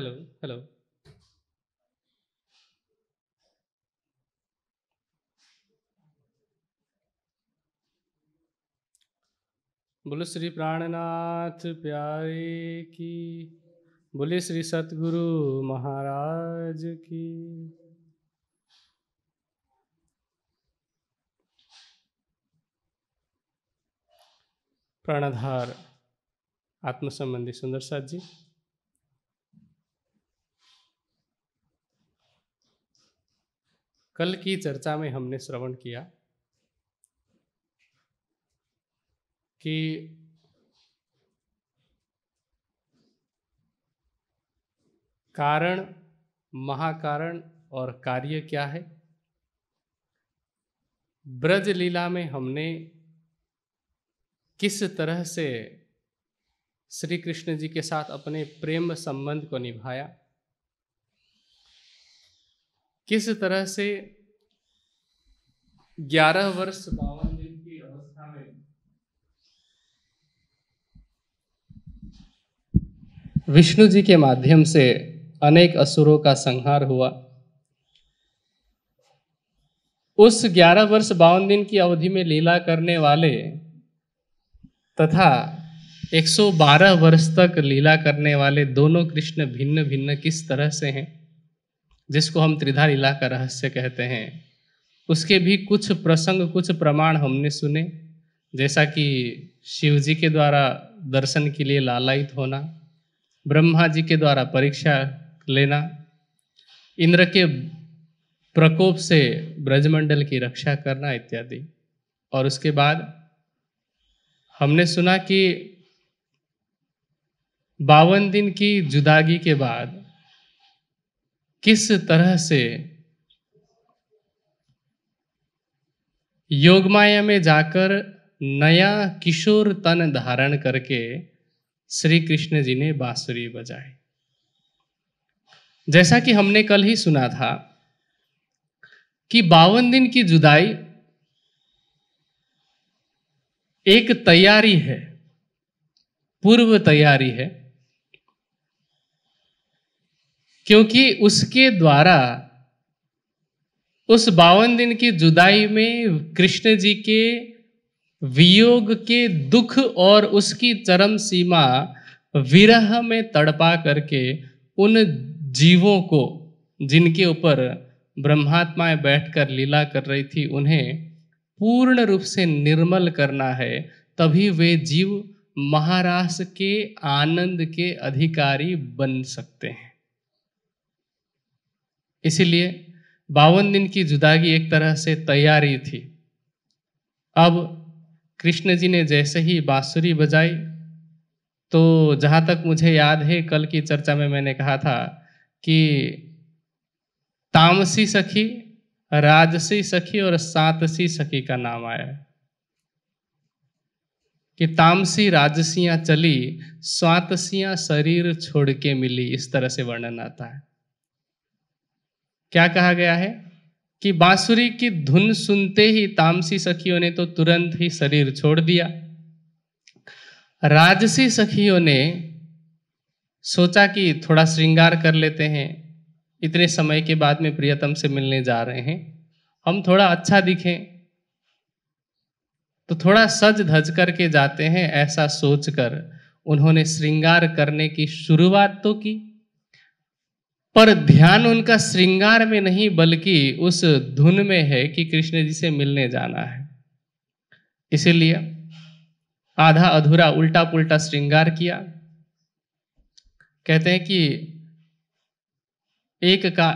hello hello बोले श्री प्राणनाथ प्यारे की बोले श्री सतगुरु महाराज की प्राणाधार आत्म संबंधी सुंदर साथ जी कल की चर्चा में हमने श्रवण किया कि कारण महाकारण और कार्य क्या है ब्रज लीला में हमने किस तरह से श्री कृष्ण जी के साथ अपने प्रेम संबंध को निभाया किस तरह से ग्यारह वर्ष बावन दिन की अवस्था में विष्णु जी के माध्यम से अनेक असुरों का संहार हुआ उस 11 वर्ष बावन दिन की अवधि में लीला करने वाले तथा 112 वर्ष तक लीला करने वाले दोनों कृष्ण भिन्न भिन्न किस तरह से हैं जिसको हम त्रिधा लीला का रहस्य कहते हैं उसके भी कुछ प्रसंग कुछ प्रमाण हमने सुने जैसा कि शिव जी के द्वारा दर्शन के लिए लालायित होना ब्रह्मा जी के द्वारा परीक्षा लेना इंद्र के प्रकोप से ब्रजमंडल की रक्षा करना इत्यादि और उसके बाद हमने सुना कि बावन दिन की जुदागी के बाद किस तरह से योगमाया में जाकर नया किशोर तन धारण करके श्री कृष्ण जी ने बांसुरी बजाई जैसा कि हमने कल ही सुना था कि बावन दिन की जुदाई एक तैयारी है पूर्व तैयारी है क्योंकि उसके द्वारा उस बावन दिन की जुदाई में कृष्ण जी के वियोग के दुख और उसकी चरम सीमा विरह में तड़पा करके उन जीवों को जिनके ऊपर ब्रह्मात्माएं बैठकर लीला कर रही थी उन्हें पूर्ण रूप से निर्मल करना है तभी वे जीव महाराष्ट्र के आनंद के अधिकारी बन सकते हैं इसीलिए बावन दिन की जुदागी एक तरह से तैयारी थी अब कृष्ण जी ने जैसे ही बाँसुरी बजाई तो जहाँ तक मुझे याद है कल की चर्चा में मैंने कहा था कि तामसी सखी राजसी सखी और सातसी सखी का नाम आया कि तामसी राजसियाँ चली स्वातसियाँ शरीर छोड़ के मिली इस तरह से वर्णन आता है क्या कहा गया है कि बांसुरी की धुन सुनते ही तामसी सखियों ने तो तुरंत ही शरीर छोड़ दिया राजसी सखियों ने सोचा कि थोड़ा श्रृंगार कर लेते हैं इतने समय के बाद में प्रियतम से मिलने जा रहे हैं हम थोड़ा अच्छा दिखें तो थोड़ा सज धज करके जाते हैं ऐसा सोचकर उन्होंने श्रृंगार करने की शुरुआत तो की पर ध्यान उनका श्रृंगार में नहीं बल्कि उस धुन में है कि कृष्ण जी से मिलने जाना है इसीलिए आधा अधूरा उल्टा पुल्टा श्रृंगार किया कहते हैं कि एक का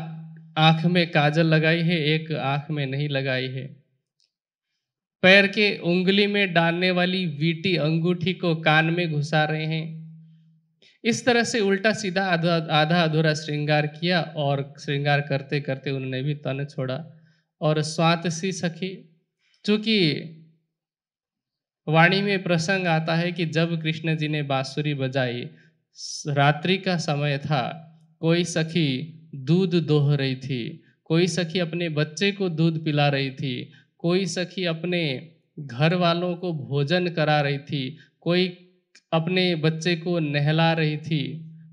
आंख में काजल लगाई है एक आंख में नहीं लगाई है पैर के उंगली में डालने वाली वीटी अंगूठी को कान में घुसा रहे हैं इस तरह से उल्टा सीधा आधा आधा अधूरा श्रृंगार किया और श्रृंगार करते करते उन्होंने भी तन छोड़ा और स्वात सी सखी चूंकि वाणी में प्रसंग आता है कि जब कृष्ण जी ने बांसुरी बजाई रात्रि का समय था कोई सखी दूध दोह रही थी कोई सखी अपने बच्चे को दूध पिला रही थी कोई सखी अपने घर वालों को भोजन करा रही थी कोई अपने बच्चे को नहला रही थी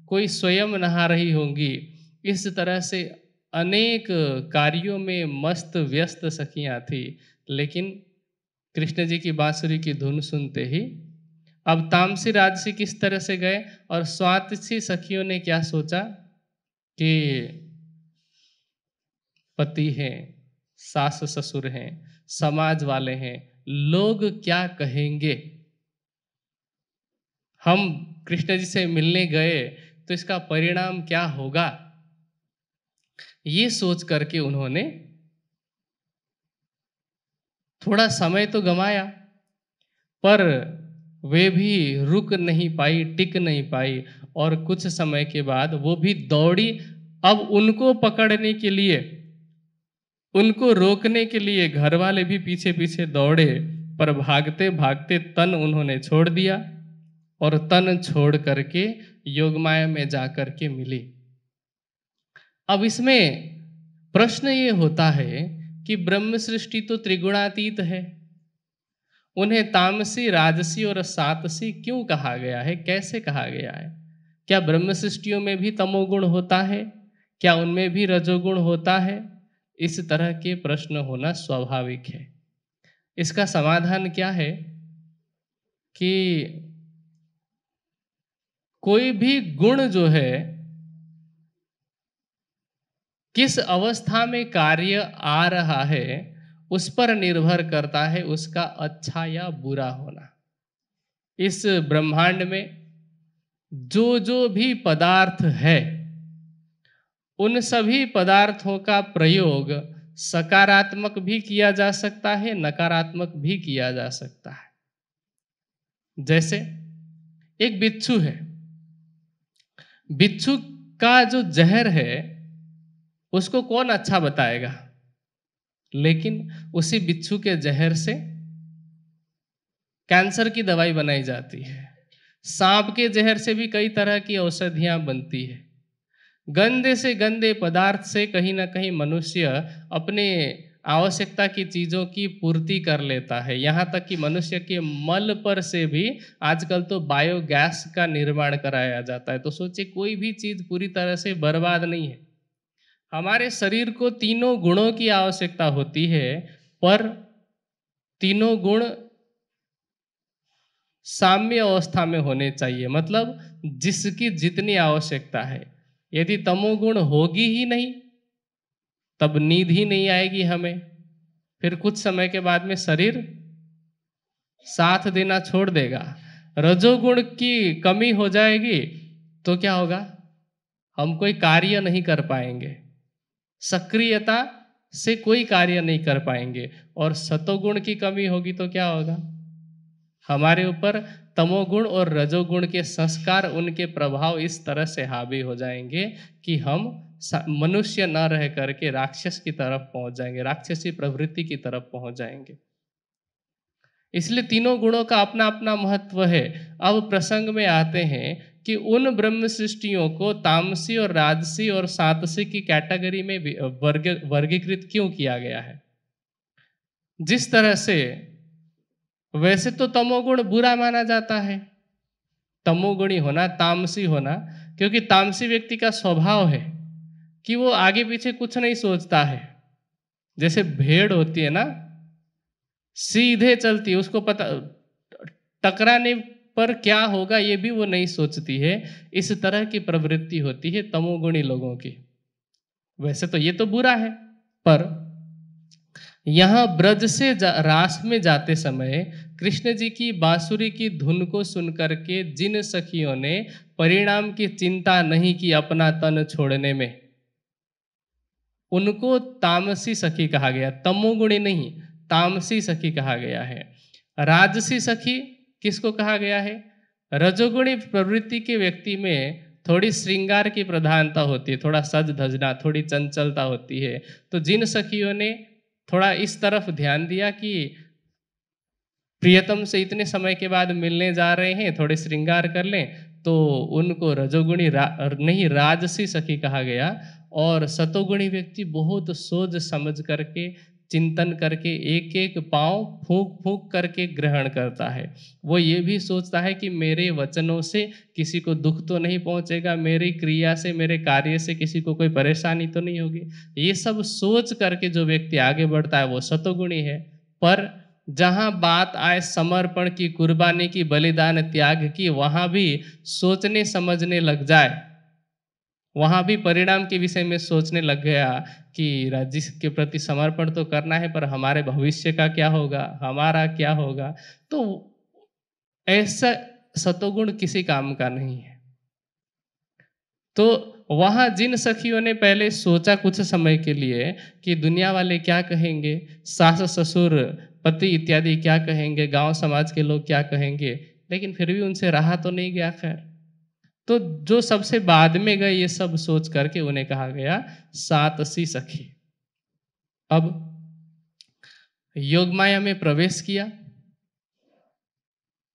कोई स्वयं नहा रही होंगी इस तरह से अनेक कार्यों में मस्त व्यस्त सखियाँ थी लेकिन कृष्ण जी की बांसुरी की धुन सुनते ही अब तामसी राजसी किस तरह से गए और स्वातसी सखियों ने क्या सोचा कि पति हैं सास ससुर हैं समाज वाले हैं लोग क्या कहेंगे हम कृष्ण जी से मिलने गए तो इसका परिणाम क्या होगा ये सोच करके उन्होंने थोड़ा समय तो गमाया पर वे भी रुक नहीं पाई टिक नहीं पाई और कुछ समय के बाद वो भी दौड़ी अब उनको पकड़ने के लिए उनको रोकने के लिए घर वाले भी पीछे पीछे दौड़े पर भागते भागते तन उन्होंने छोड़ दिया और तन छोड़ करके योगमाया में जा के मिली अब इसमें प्रश्न ये होता है कि ब्रह्म सृष्टि तो त्रिगुणातीत है उन्हें तामसी राजसी और सातसी क्यों कहा गया है कैसे कहा गया है क्या ब्रह्म सृष्टियों में भी तमोगुण होता है क्या उनमें भी रजोगुण होता है इस तरह के प्रश्न होना स्वाभाविक है इसका समाधान क्या है कि कोई भी गुण जो है किस अवस्था में कार्य आ रहा है उस पर निर्भर करता है उसका अच्छा या बुरा होना इस ब्रह्मांड में जो जो भी पदार्थ है उन सभी पदार्थों का प्रयोग सकारात्मक भी किया जा सकता है नकारात्मक भी किया जा सकता है जैसे एक बिच्छू है बिच्छू का जो जहर है उसको कौन अच्छा बताएगा लेकिन उसी बिच्छू के जहर से कैंसर की दवाई बनाई जाती है सांप के जहर से भी कई तरह की औषधियां बनती है गंदे से गंदे पदार्थ से कहीं ना कहीं मनुष्य अपने आवश्यकता की चीज़ों की पूर्ति कर लेता है यहाँ तक कि मनुष्य के मल पर से भी आजकल तो बायोगैस का निर्माण कराया जाता है तो सोचिए कोई भी चीज़ पूरी तरह से बर्बाद नहीं है हमारे शरीर को तीनों गुणों की आवश्यकता होती है पर तीनों गुण साम्य अवस्था में होने चाहिए मतलब जिसकी जितनी आवश्यकता है यदि तमोगुण होगी ही नहीं तब नींद ही नहीं आएगी हमें फिर कुछ समय के बाद में शरीर साथ देना छोड़ देगा रजोगुण की कमी हो जाएगी तो क्या होगा हम कोई कार्य नहीं कर पाएंगे सक्रियता से कोई कार्य नहीं कर पाएंगे और सतोगुण की कमी होगी तो क्या होगा हमारे ऊपर तमोगुण और रजोगुण के संस्कार उनके प्रभाव इस तरह से हावी हो जाएंगे कि हम मनुष्य न रह करके राक्षस की तरफ पहुंच जाएंगे राक्षसी प्रवृत्ति की तरफ पहुंच जाएंगे इसलिए तीनों गुणों का अपना अपना महत्व है अब प्रसंग में आते हैं कि उन ब्रह्म सृष्टियों को तामसी और राजसी और सातसी की कैटेगरी में वर्ग वर्गीकृत क्यों किया गया है जिस तरह से वैसे तो तमोगुण बुरा माना जाता है तमोगुणी होना तामसी होना क्योंकि तामसी व्यक्ति का स्वभाव है कि वो आगे पीछे कुछ नहीं सोचता है जैसे भेड़ होती है ना सीधे चलती उसको पता टकराने पर क्या होगा ये भी वो नहीं सोचती है इस तरह की प्रवृत्ति होती है तमोगुणी लोगों की वैसे तो ये तो बुरा है पर यहां ब्रज से जा रास में जाते समय कृष्ण जी की बांसुरी की धुन को सुनकर के जिन सखियों ने परिणाम की चिंता नहीं की अपना तन छोड़ने में उनको तामसी सखी कहा गया तमोगुणी नहीं तामसी सखी कहा गया है राजसी सखी किसको कहा गया है रजोगुणी प्रवृत्ति के व्यक्ति में थोड़ी श्रृंगार की प्रधानता होती है थोड़ा सज धजना थोड़ी चंचलता होती है तो जिन सखियों ने थोड़ा इस तरफ ध्यान दिया कि प्रियतम से इतने समय के बाद मिलने जा रहे हैं थोड़े श्रृंगार कर लें तो उनको रजोगुणी रा, नहीं राजसी सखी कहा गया और सतोगुणी व्यक्ति बहुत सोच समझ करके चिंतन करके एक एक पांव फूक फूक करके ग्रहण करता है वो ये भी सोचता है कि मेरे वचनों से किसी को दुख तो नहीं पहुंचेगा मेरी क्रिया से मेरे कार्य से किसी को कोई परेशानी तो नहीं होगी ये सब सोच करके जो व्यक्ति आगे बढ़ता है वो सतोगुणी है पर जहाँ बात आए समर्पण की कुर्बानी की बलिदान त्याग की वहाँ भी सोचने समझने लग जाए वहाँ भी परिणाम के विषय में सोचने लग गया कि राज्य के प्रति समर्पण तो करना है पर हमारे भविष्य का क्या होगा हमारा क्या होगा तो ऐसा सतोगुण किसी काम का नहीं है तो वहाँ जिन सखियों ने पहले सोचा कुछ समय के लिए कि दुनिया वाले क्या कहेंगे सास ससुर पति इत्यादि क्या कहेंगे गांव समाज के लोग क्या कहेंगे लेकिन फिर भी उनसे रहा तो नहीं गया खैर तो जो सबसे बाद में गए ये सब सोच करके उन्हें कहा गया सात सी सखी अब योग माया में प्रवेश किया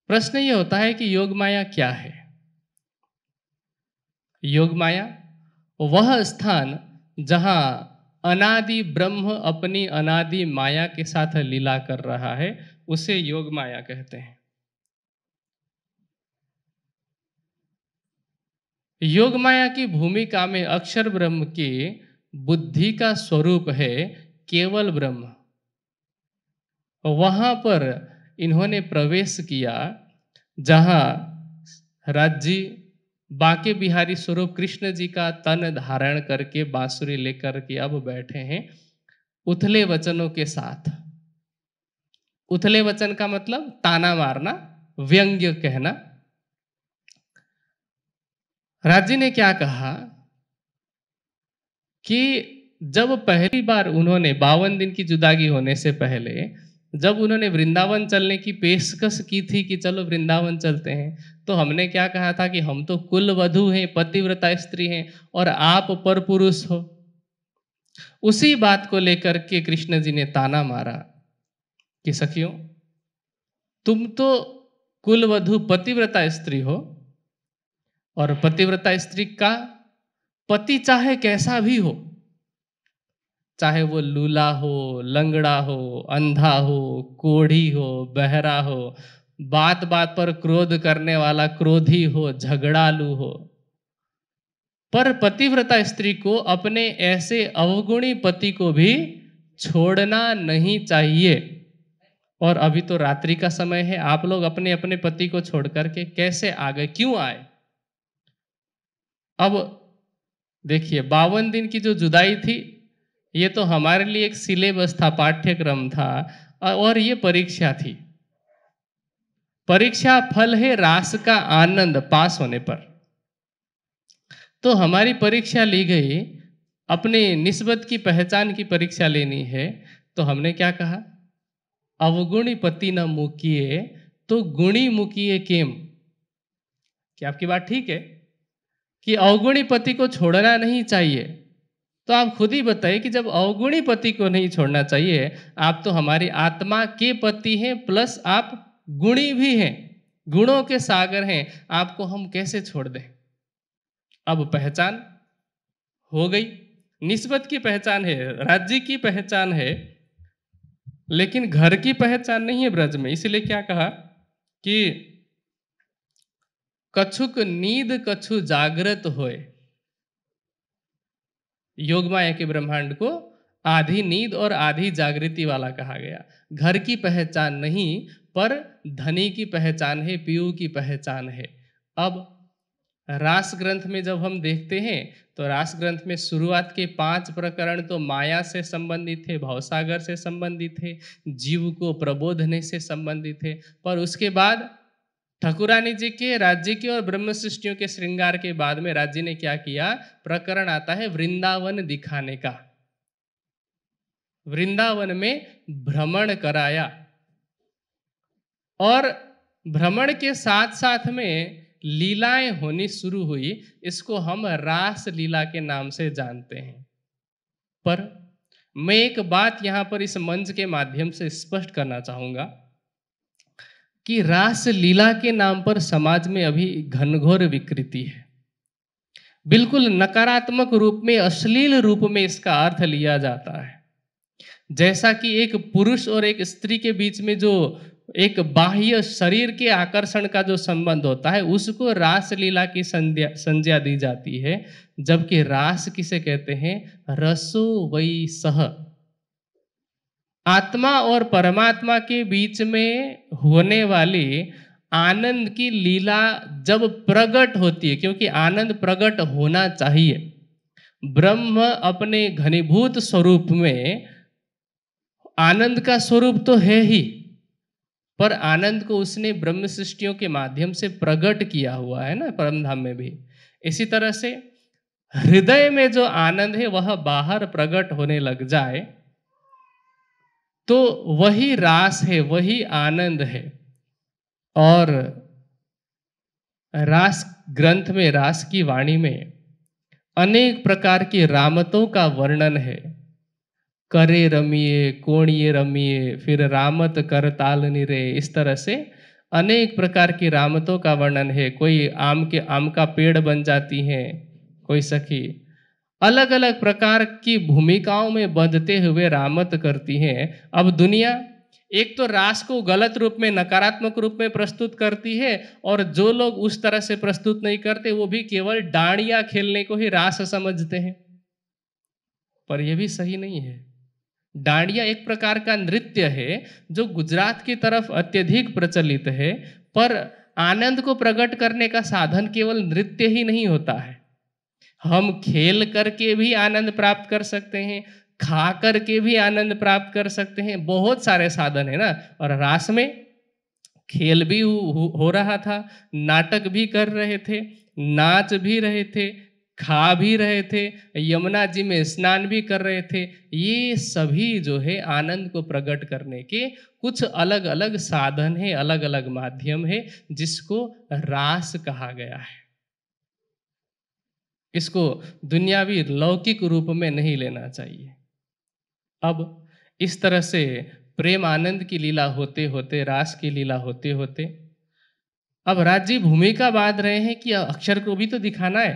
प्रश्न ये होता है कि योग माया क्या है योग माया वह स्थान जहां अनादि ब्रह्म अपनी अनादि माया के साथ लीला कर रहा है उसे योग माया कहते हैं योग माया की भूमिका में अक्षर ब्रह्म की बुद्धि का स्वरूप है केवल ब्रह्म वहां पर इन्होंने प्रवेश किया जहां राज्य बाके बिहारी स्वरूप कृष्ण जी का तन धारण करके बांसुरी लेकर के अब बैठे हैं उथले वचनों के साथ उथले वचन का मतलब ताना मारना व्यंग्य कहना राज्य ने क्या कहा कि जब पहली बार उन्होंने बावन दिन की जुदागी होने से पहले जब उन्होंने वृंदावन चलने की पेशकश की थी कि चलो वृंदावन चलते हैं तो हमने क्या कहा था कि हम तो कुल वधु हैं पतिव्रता स्त्री हैं और आप पर पुरुष हो उसी बात को लेकर के कृष्ण जी ने ताना मारा कि सखियों तुम तो कुल वधु पतिव्रता स्त्री हो और पतिव्रता स्त्री का पति चाहे कैसा भी हो चाहे वो लूला हो लंगड़ा हो अंधा हो कोढ़ी हो बहरा हो बात बात पर क्रोध करने वाला क्रोधी हो झगड़ालू हो पर पतिव्रता स्त्री को अपने ऐसे अवगुणी पति को भी छोड़ना नहीं चाहिए और अभी तो रात्रि का समय है आप लोग अपने अपने पति को छोड़ करके कैसे आ गए क्यों आए अब देखिए बावन दिन की जो जुदाई थी ये तो हमारे लिए एक सिलेबस था पाठ्यक्रम था और ये परीक्षा थी परीक्षा फल है रास का आनंद पास होने पर तो हमारी परीक्षा ली गई अपने निस्बत की पहचान की परीक्षा लेनी है तो हमने क्या कहा अवगुणी पति न मुकिए तो गुणी मुकिए केम क्या आपकी बात ठीक है कि अवगुणी पति को छोड़ना नहीं चाहिए तो आप खुद ही बताइए कि जब अवगुणी पति को नहीं छोड़ना चाहिए आप तो हमारी आत्मा के पति हैं प्लस आप गुणी भी हैं गुणों के सागर हैं आपको हम कैसे छोड़ दें अब पहचान हो गई निस्बत की पहचान है राज्य की पहचान है लेकिन घर की पहचान नहीं है ब्रज में इसलिए क्या कहा कि कछुक नींद कछु जागृत होए योग माया के ब्रह्मांड को आधी नींद और आधी जागृति वाला कहा गया घर की पहचान नहीं पर धनी की पहचान है पीयू की पहचान है अब रास ग्रंथ में जब हम देखते हैं तो रास ग्रंथ में शुरुआत के पांच प्रकरण तो माया से संबंधित थे भावसागर से संबंधित थे जीव को प्रबोधने से संबंधित थे पर उसके बाद ठाकुरानी जी के राज्य की और ब्रह्म सृष्टियों के श्रृंगार के बाद में राज्य ने क्या किया प्रकरण आता है वृंदावन दिखाने का वृंदावन में भ्रमण कराया और भ्रमण के साथ साथ में लीलाएं होनी शुरू हुई इसको हम रास लीला के नाम से जानते हैं पर मैं एक बात यहां पर इस मंच के माध्यम से स्पष्ट करना चाहूंगा कि रास लीला के नाम पर समाज में अभी घनघोर विकृति है बिल्कुल नकारात्मक रूप में अश्लील रूप में इसका अर्थ लिया जाता है जैसा कि एक पुरुष और एक स्त्री के बीच में जो एक बाह्य शरीर के आकर्षण का जो संबंध होता है उसको रास लीला की संज्ञा संज्ञा दी जाती है जबकि रास किसे कहते हैं रसो वही सह आत्मा और परमात्मा के बीच में होने वाली आनंद की लीला जब प्रकट होती है क्योंकि आनंद प्रकट होना चाहिए ब्रह्म अपने घनीभूत स्वरूप में आनंद का स्वरूप तो है ही पर आनंद को उसने ब्रह्म सृष्टियों के माध्यम से प्रकट किया हुआ है ना परमधाम में भी इसी तरह से हृदय में जो आनंद है वह बाहर प्रकट होने लग जाए तो वही रास है वही आनंद है और रास ग्रंथ में रास की वाणी में अनेक प्रकार की रामतों का वर्णन है करे रमिए कोणिये रमिए फिर रामत कर ताल निरे इस तरह से अनेक प्रकार की रामतों का वर्णन है कोई आम के आम का पेड़ बन जाती है कोई सखी अलग अलग प्रकार की भूमिकाओं में बंधते हुए रामत करती हैं अब दुनिया एक तो रास को गलत रूप में नकारात्मक रूप में प्रस्तुत करती है और जो लोग उस तरह से प्रस्तुत नहीं करते वो भी केवल डांडिया खेलने को ही रास समझते हैं पर यह भी सही नहीं है डांडिया एक प्रकार का नृत्य है जो गुजरात की तरफ अत्यधिक प्रचलित है पर आनंद को प्रकट करने का साधन केवल नृत्य ही नहीं होता है हम खेल करके भी आनंद प्राप्त कर सकते हैं खा करके भी आनंद प्राप्त कर सकते हैं बहुत सारे साधन है ना और रास में खेल भी हो रहा था नाटक भी कर रहे थे नाच भी रहे थे खा भी रहे थे यमुना जी में स्नान भी कर रहे थे ये सभी जो है आनंद को प्रकट करने के कुछ अलग अलग साधन है अलग अलग माध्यम है जिसको रास कहा गया है इसको दुनियावी लौकिक रूप में नहीं लेना चाहिए अब इस तरह से प्रेम आनंद की लीला होते होते रास की लीला होते होते अब राज्य भूमिका बांध रहे हैं कि अक्षर को भी तो दिखाना है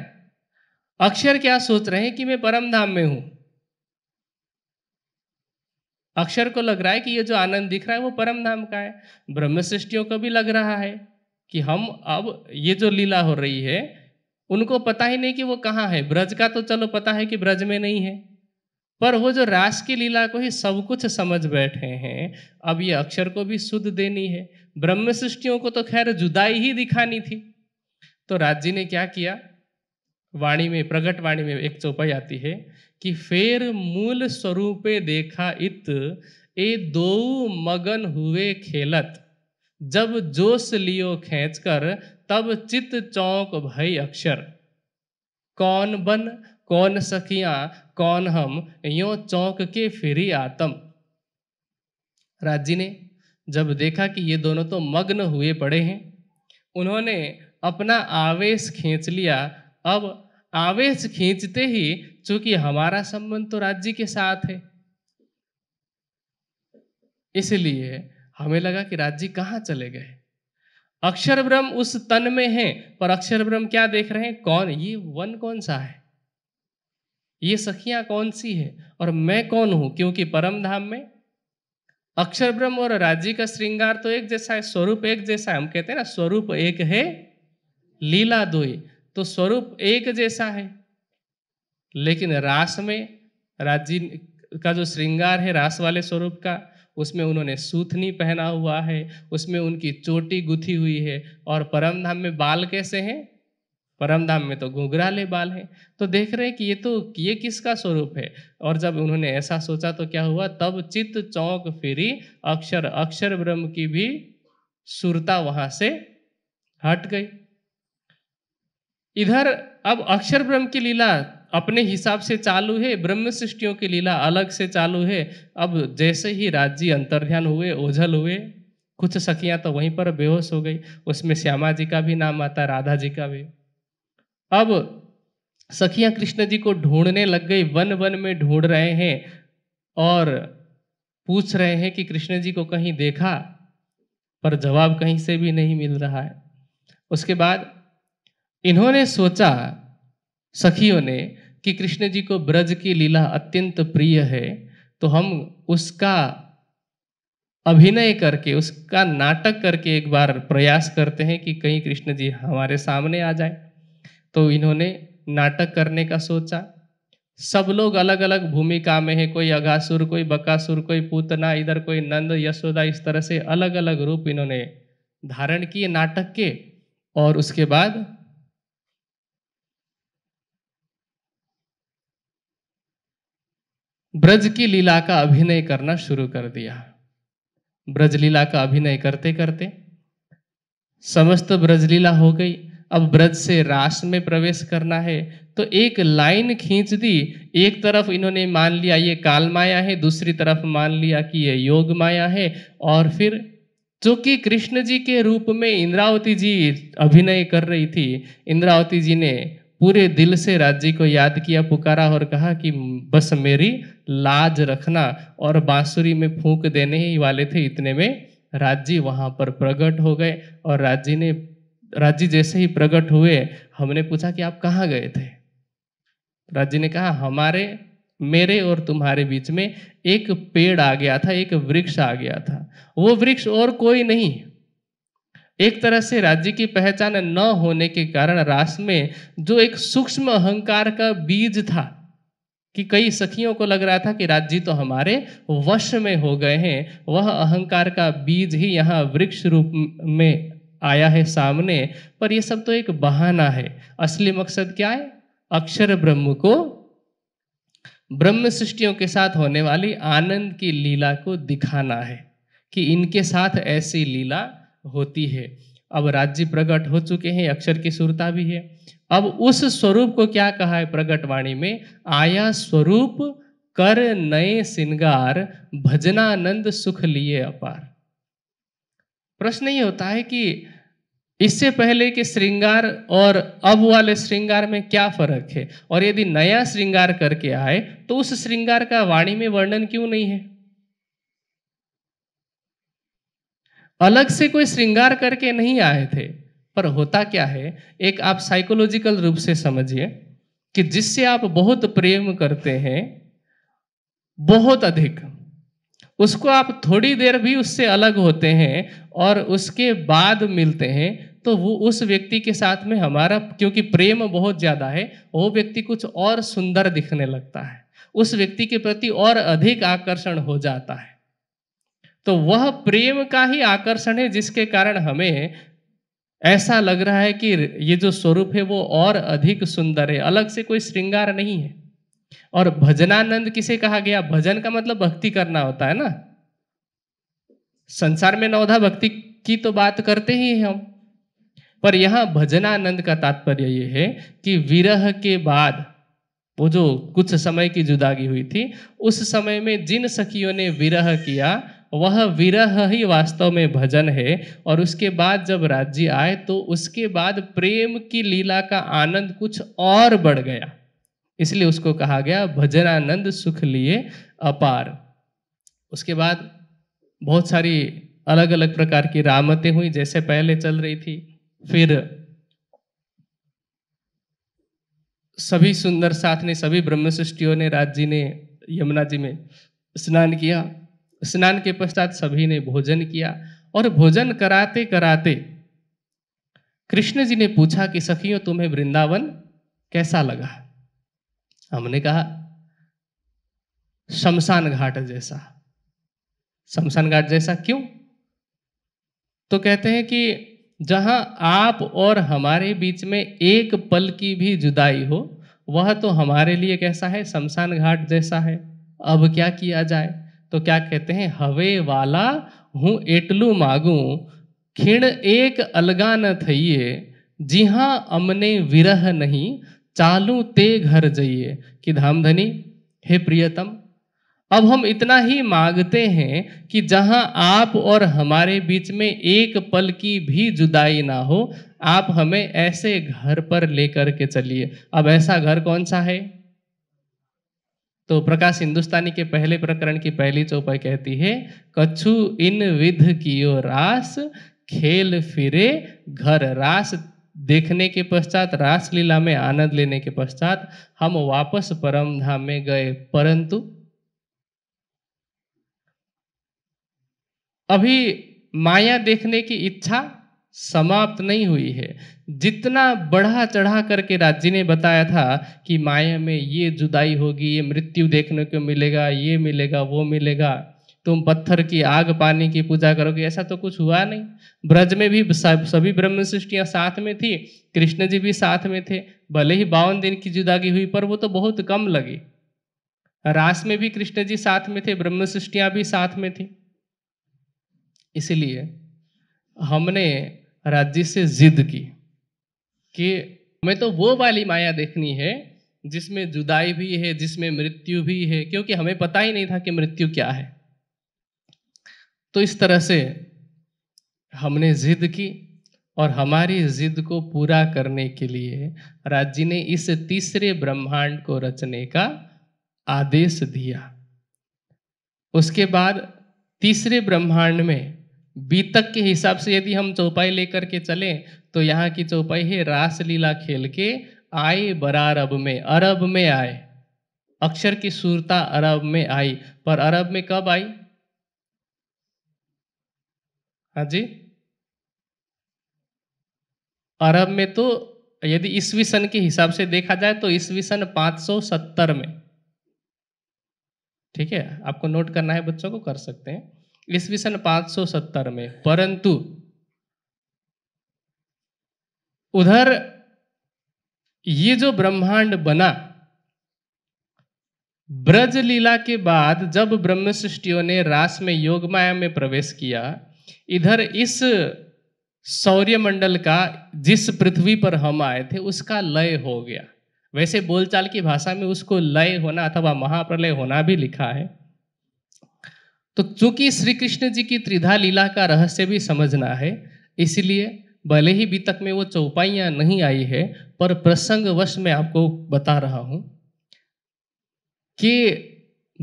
अक्षर क्या सोच रहे हैं कि मैं परम धाम में हूं अक्षर को लग रहा है कि ये जो आनंद दिख रहा है वो परम धाम का है ब्रह्म सृष्टियों को भी लग रहा है कि हम अब ये जो लीला हो रही है उनको पता ही नहीं कि वो कहाँ है ब्रज का तो चलो पता है कि ब्रज में नहीं है पर वो जो रास की लीला को ही सब कुछ समझ बैठे हैं अब ये अक्षर को भी शुद्ध देनी है ब्रह्म सृष्टियों को तो खैर जुदाई ही दिखानी थी तो राज जी ने क्या किया वाणी में प्रगट वाणी में एक चौपाई आती है कि फेर मूल स्वरूपे देखा इत ए दो मगन हुए खेलत जब जोश लियो खेचकर तब चित चौक भई अक्षर कौन बन कौन सखिया कौन हम यो चौक के फिरी आतम राज्य ने जब देखा कि ये दोनों तो मग्न हुए पड़े हैं उन्होंने अपना आवेश खींच लिया अब आवेश खींचते ही चूंकि हमारा संबंध तो राज्य के साथ है इसलिए हमें लगा कि राज्य कहाँ चले गए अक्षर ब्रह्म उस तन में है पर अक्षर ब्रह्म क्या देख रहे हैं कौन ये वन कौन सा है ये सखियां कौन सी है और मैं कौन हूं क्योंकि परम धाम में अक्षर ब्रह्म और राज्य का श्रृंगार तो एक जैसा है स्वरूप एक जैसा है हम कहते हैं ना स्वरूप एक है लीला दो तो स्वरूप एक जैसा है लेकिन रास में राज्य का जो श्रृंगार है रास वाले स्वरूप का उसमें उन्होंने सूथनी पहना हुआ है उसमें उनकी चोटी गुथी हुई है और परमधाम में बाल कैसे हैं परमधाम में तो घुघराले बाल हैं तो देख रहे हैं कि ये तो ये किसका स्वरूप है और जब उन्होंने ऐसा सोचा तो क्या हुआ तब चित्त चौंक फिरी अक्षर अक्षर ब्रह्म की भी सुरता वहां से हट गई इधर अब अक्षर ब्रह्म की लीला अपने हिसाब से चालू है ब्रह्म सृष्टियों की लीला अलग से चालू है अब जैसे ही राज्य अंतर्ध्यान हुए ओझल हुए कुछ सखियां तो वहीं पर बेहोश हो गई उसमें श्यामा जी का भी नाम आता राधा जी का भी अब सखियां कृष्ण जी को ढूंढने लग गई वन वन में ढूंढ रहे हैं और पूछ रहे हैं कि कृष्ण जी को कहीं देखा पर जवाब कहीं से भी नहीं मिल रहा है उसके बाद इन्होंने सोचा सखियों ने कि कृष्ण जी को ब्रज की लीला अत्यंत प्रिय है तो हम उसका अभिनय करके उसका नाटक करके एक बार प्रयास करते हैं कि कहीं कृष्ण जी हमारे सामने आ जाए तो इन्होंने नाटक करने का सोचा सब लोग अलग अलग भूमिका में है कोई अगासुर कोई बकासुर कोई पूतना इधर कोई नंद यशोदा इस तरह से अलग अलग रूप इन्होंने धारण किए नाटक के और उसके बाद ब्रज की लीला का अभिनय करना शुरू कर दिया ब्रज लीला का अभिनय करते करते समस्त ब्रज लीला हो गई अब ब्रज से रास में प्रवेश करना है तो एक लाइन खींच दी एक तरफ इन्होंने मान लिया ये काल माया है दूसरी तरफ मान लिया कि ये योग माया है और फिर जो कि कृष्ण जी के रूप में इंद्रावती जी अभिनय कर रही थी इंद्रावती जी ने पूरे दिल से राज्य को याद किया पुकारा और कहा कि बस मेरी लाज रखना और बांसुरी में फूंक देने ही वाले थे इतने में राज्य वहाँ पर प्रकट हो गए और राज्य ने राज्य जैसे ही प्रकट हुए हमने पूछा कि आप कहाँ गए थे राज्य ने कहा हमारे मेरे और तुम्हारे बीच में एक पेड़ आ गया था एक वृक्ष आ गया था वो वृक्ष और कोई नहीं एक तरह से राज्य की पहचान न होने के कारण रास में जो एक सूक्ष्म अहंकार का बीज था कि कई सखियों को लग रहा था कि राज्य तो हमारे वश में हो गए हैं वह अहंकार का बीज ही यहाँ वृक्ष रूप में आया है सामने पर यह सब तो एक बहाना है असली मकसद क्या है अक्षर ब्रह्म को ब्रह्म सृष्टियों के साथ होने वाली आनंद की लीला को दिखाना है कि इनके साथ ऐसी लीला होती है अब राज्य प्रकट हो चुके हैं अक्षर की सुरता भी है अब उस स्वरूप को क्या कहा है प्रगट वाणी में आया स्वरूप कर नए सिंगार भजनानंद सुख लिए अपार प्रश्न ये होता है कि इससे पहले के श्रृंगार और अब वाले श्रृंगार में क्या फर्क है और यदि नया श्रृंगार करके आए तो उस श्रृंगार का वाणी में वर्णन क्यों नहीं है अलग से कोई श्रृंगार करके नहीं आए थे पर होता क्या है एक आप साइकोलॉजिकल रूप से समझिए कि जिससे आप बहुत प्रेम करते हैं बहुत अधिक उसको आप थोड़ी देर भी उससे अलग होते हैं और उसके बाद मिलते हैं तो वो उस व्यक्ति के साथ में हमारा क्योंकि प्रेम बहुत ज़्यादा है वो व्यक्ति कुछ और सुंदर दिखने लगता है उस व्यक्ति के प्रति और अधिक आकर्षण हो जाता है तो वह प्रेम का ही आकर्षण है जिसके कारण हमें ऐसा लग रहा है कि ये जो स्वरूप है वो और अधिक सुंदर है अलग से कोई श्रृंगार नहीं है और भजनानंद किसे कहा गया भजन का मतलब भक्ति करना होता है ना संसार में नवधा भक्ति की तो बात करते ही हैं हम पर यहां भजनानंद का तात्पर्य ये है कि विरह के बाद वो जो कुछ समय की जुदागी हुई थी उस समय में जिन सखियों ने विरह किया वह विरह ही वास्तव में भजन है और उसके बाद जब राज्य आए तो उसके बाद प्रेम की लीला का आनंद कुछ और बढ़ गया इसलिए उसको कहा गया भजनानंद सुख लिए अपार उसके बाद बहुत सारी अलग अलग प्रकार की रामतें हुई जैसे पहले चल रही थी फिर सभी सुंदर साथ ने सभी ब्रह्म सृष्टियों ने राज जी ने यमुना जी में स्नान किया स्नान के पश्चात सभी ने भोजन किया और भोजन कराते कराते कृष्ण जी ने पूछा कि सखियों तुम्हें वृंदावन कैसा लगा हमने कहा शमशान घाट जैसा शमशान घाट जैसा क्यों तो कहते हैं कि जहां आप और हमारे बीच में एक पल की भी जुदाई हो वह तो हमारे लिए कैसा है शमशान घाट जैसा है अब क्या किया जाए तो क्या कहते हैं हवे वाला हूँ एटलू मागू खिण एक अलगा न थइए जी हाँ अमने विरह नहीं चालू ते घर जाइए कि धामधनी हे प्रियतम अब हम इतना ही मांगते हैं कि जहां आप और हमारे बीच में एक पल की भी जुदाई ना हो आप हमें ऐसे घर पर लेकर के चलिए अब ऐसा घर कौन सा है तो प्रकाश हिंदुस्तानी के पहले प्रकरण की पहली चौपाई कहती है कछु इन विध कियो रास खेल फिरे घर रास देखने के पश्चात रास लीला में आनंद लेने के पश्चात हम वापस परम धाम में गए परंतु अभी माया देखने की इच्छा समाप्त नहीं हुई है जितना बढ़ा चढ़ा करके राज्य ने बताया था कि माया में ये जुदाई होगी ये मृत्यु देखने को मिलेगा ये मिलेगा वो मिलेगा तुम पत्थर की आग पानी की पूजा करोगे ऐसा तो कुछ हुआ नहीं ब्रज में भी सभी ब्रह्म सृष्टियाँ साथ में थी कृष्ण जी भी साथ में थे भले ही बावन दिन की जुदागी हुई पर वो तो बहुत कम लगी रास में भी कृष्ण जी साथ में थे ब्रह्म सृष्टियाँ भी साथ में थी इसलिए हमने राज्य से जिद की कि हमें तो वो वाली माया देखनी है जिसमें जुदाई भी है जिसमें मृत्यु भी है क्योंकि हमें पता ही नहीं था कि मृत्यु क्या है तो इस तरह से हमने जिद की और हमारी जिद को पूरा करने के लिए राज्य ने इस तीसरे ब्रह्मांड को रचने का आदेश दिया उसके बाद तीसरे ब्रह्मांड में बीतक के हिसाब से यदि हम चौपाई लेकर के चले तो यहाँ की चौपाई है रासलीला खेल के आए बरारब में अरब में आए अक्षर की सूरता अरब में आई पर अरब में कब आई हाँ जी अरब में तो यदि ईस्वी सन के हिसाब से देखा जाए तो ईस्वी सन 570 में ठीक है आपको नोट करना है बच्चों को कर सकते हैं ईस्वी सन सत्तर में परंतु उधर ये जो ब्रह्मांड बना ब्रज लीला के बाद जब ब्रह्म सृष्टियों ने रास में योग माया में प्रवेश किया इधर इस सौर्य मंडल का जिस पृथ्वी पर हम आए थे उसका लय हो गया वैसे बोलचाल की भाषा में उसको लय होना अथवा महाप्रलय होना भी लिखा है तो चूंकि श्री कृष्ण जी की त्रिधा लीला का रहस्य भी समझना है इसलिए भले ही बीतक में वो चौपाइयाँ नहीं आई है पर वश मैं आपको बता रहा हूँ कि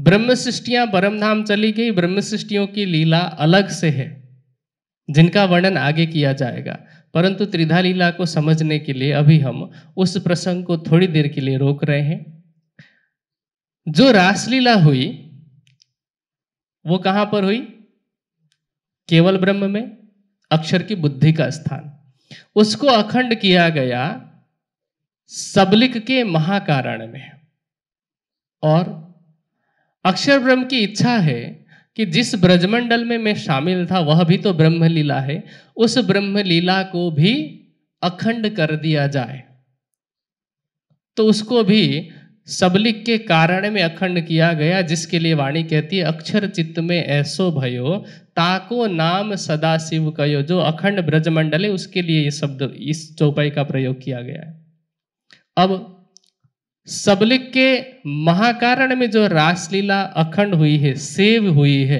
ब्रह्म सृष्टियाँ परमधाम चली गई ब्रह्म सृष्टियों की लीला अलग से है जिनका वर्णन आगे किया जाएगा परंतु त्रिधा लीला को समझने के लिए अभी हम उस प्रसंग को थोड़ी देर के लिए रोक रहे हैं जो रासलीला हुई वो कहाँ पर हुई केवल ब्रह्म में अक्षर की बुद्धि का स्थान उसको अखंड किया गया सबलिक के महाकारण में और अक्षर ब्रह्म की इच्छा है कि जिस ब्रजमंडल में मैं शामिल था वह भी तो ब्रह्म लीला है उस ब्रह्म लीला को भी अखंड कर दिया जाए तो उसको भी सबलिक के कारण में अखंड किया गया जिसके लिए वाणी कहती है अक्षर चित्त में ऐसो भयो ताको नाम सदा शिव कयो जो अखंड ब्रजमंडल है उसके लिए ये शब्द इस चौपाई का प्रयोग किया गया है अब सबलिक के महाकारण में जो रासलीला अखंड हुई है सेव हुई है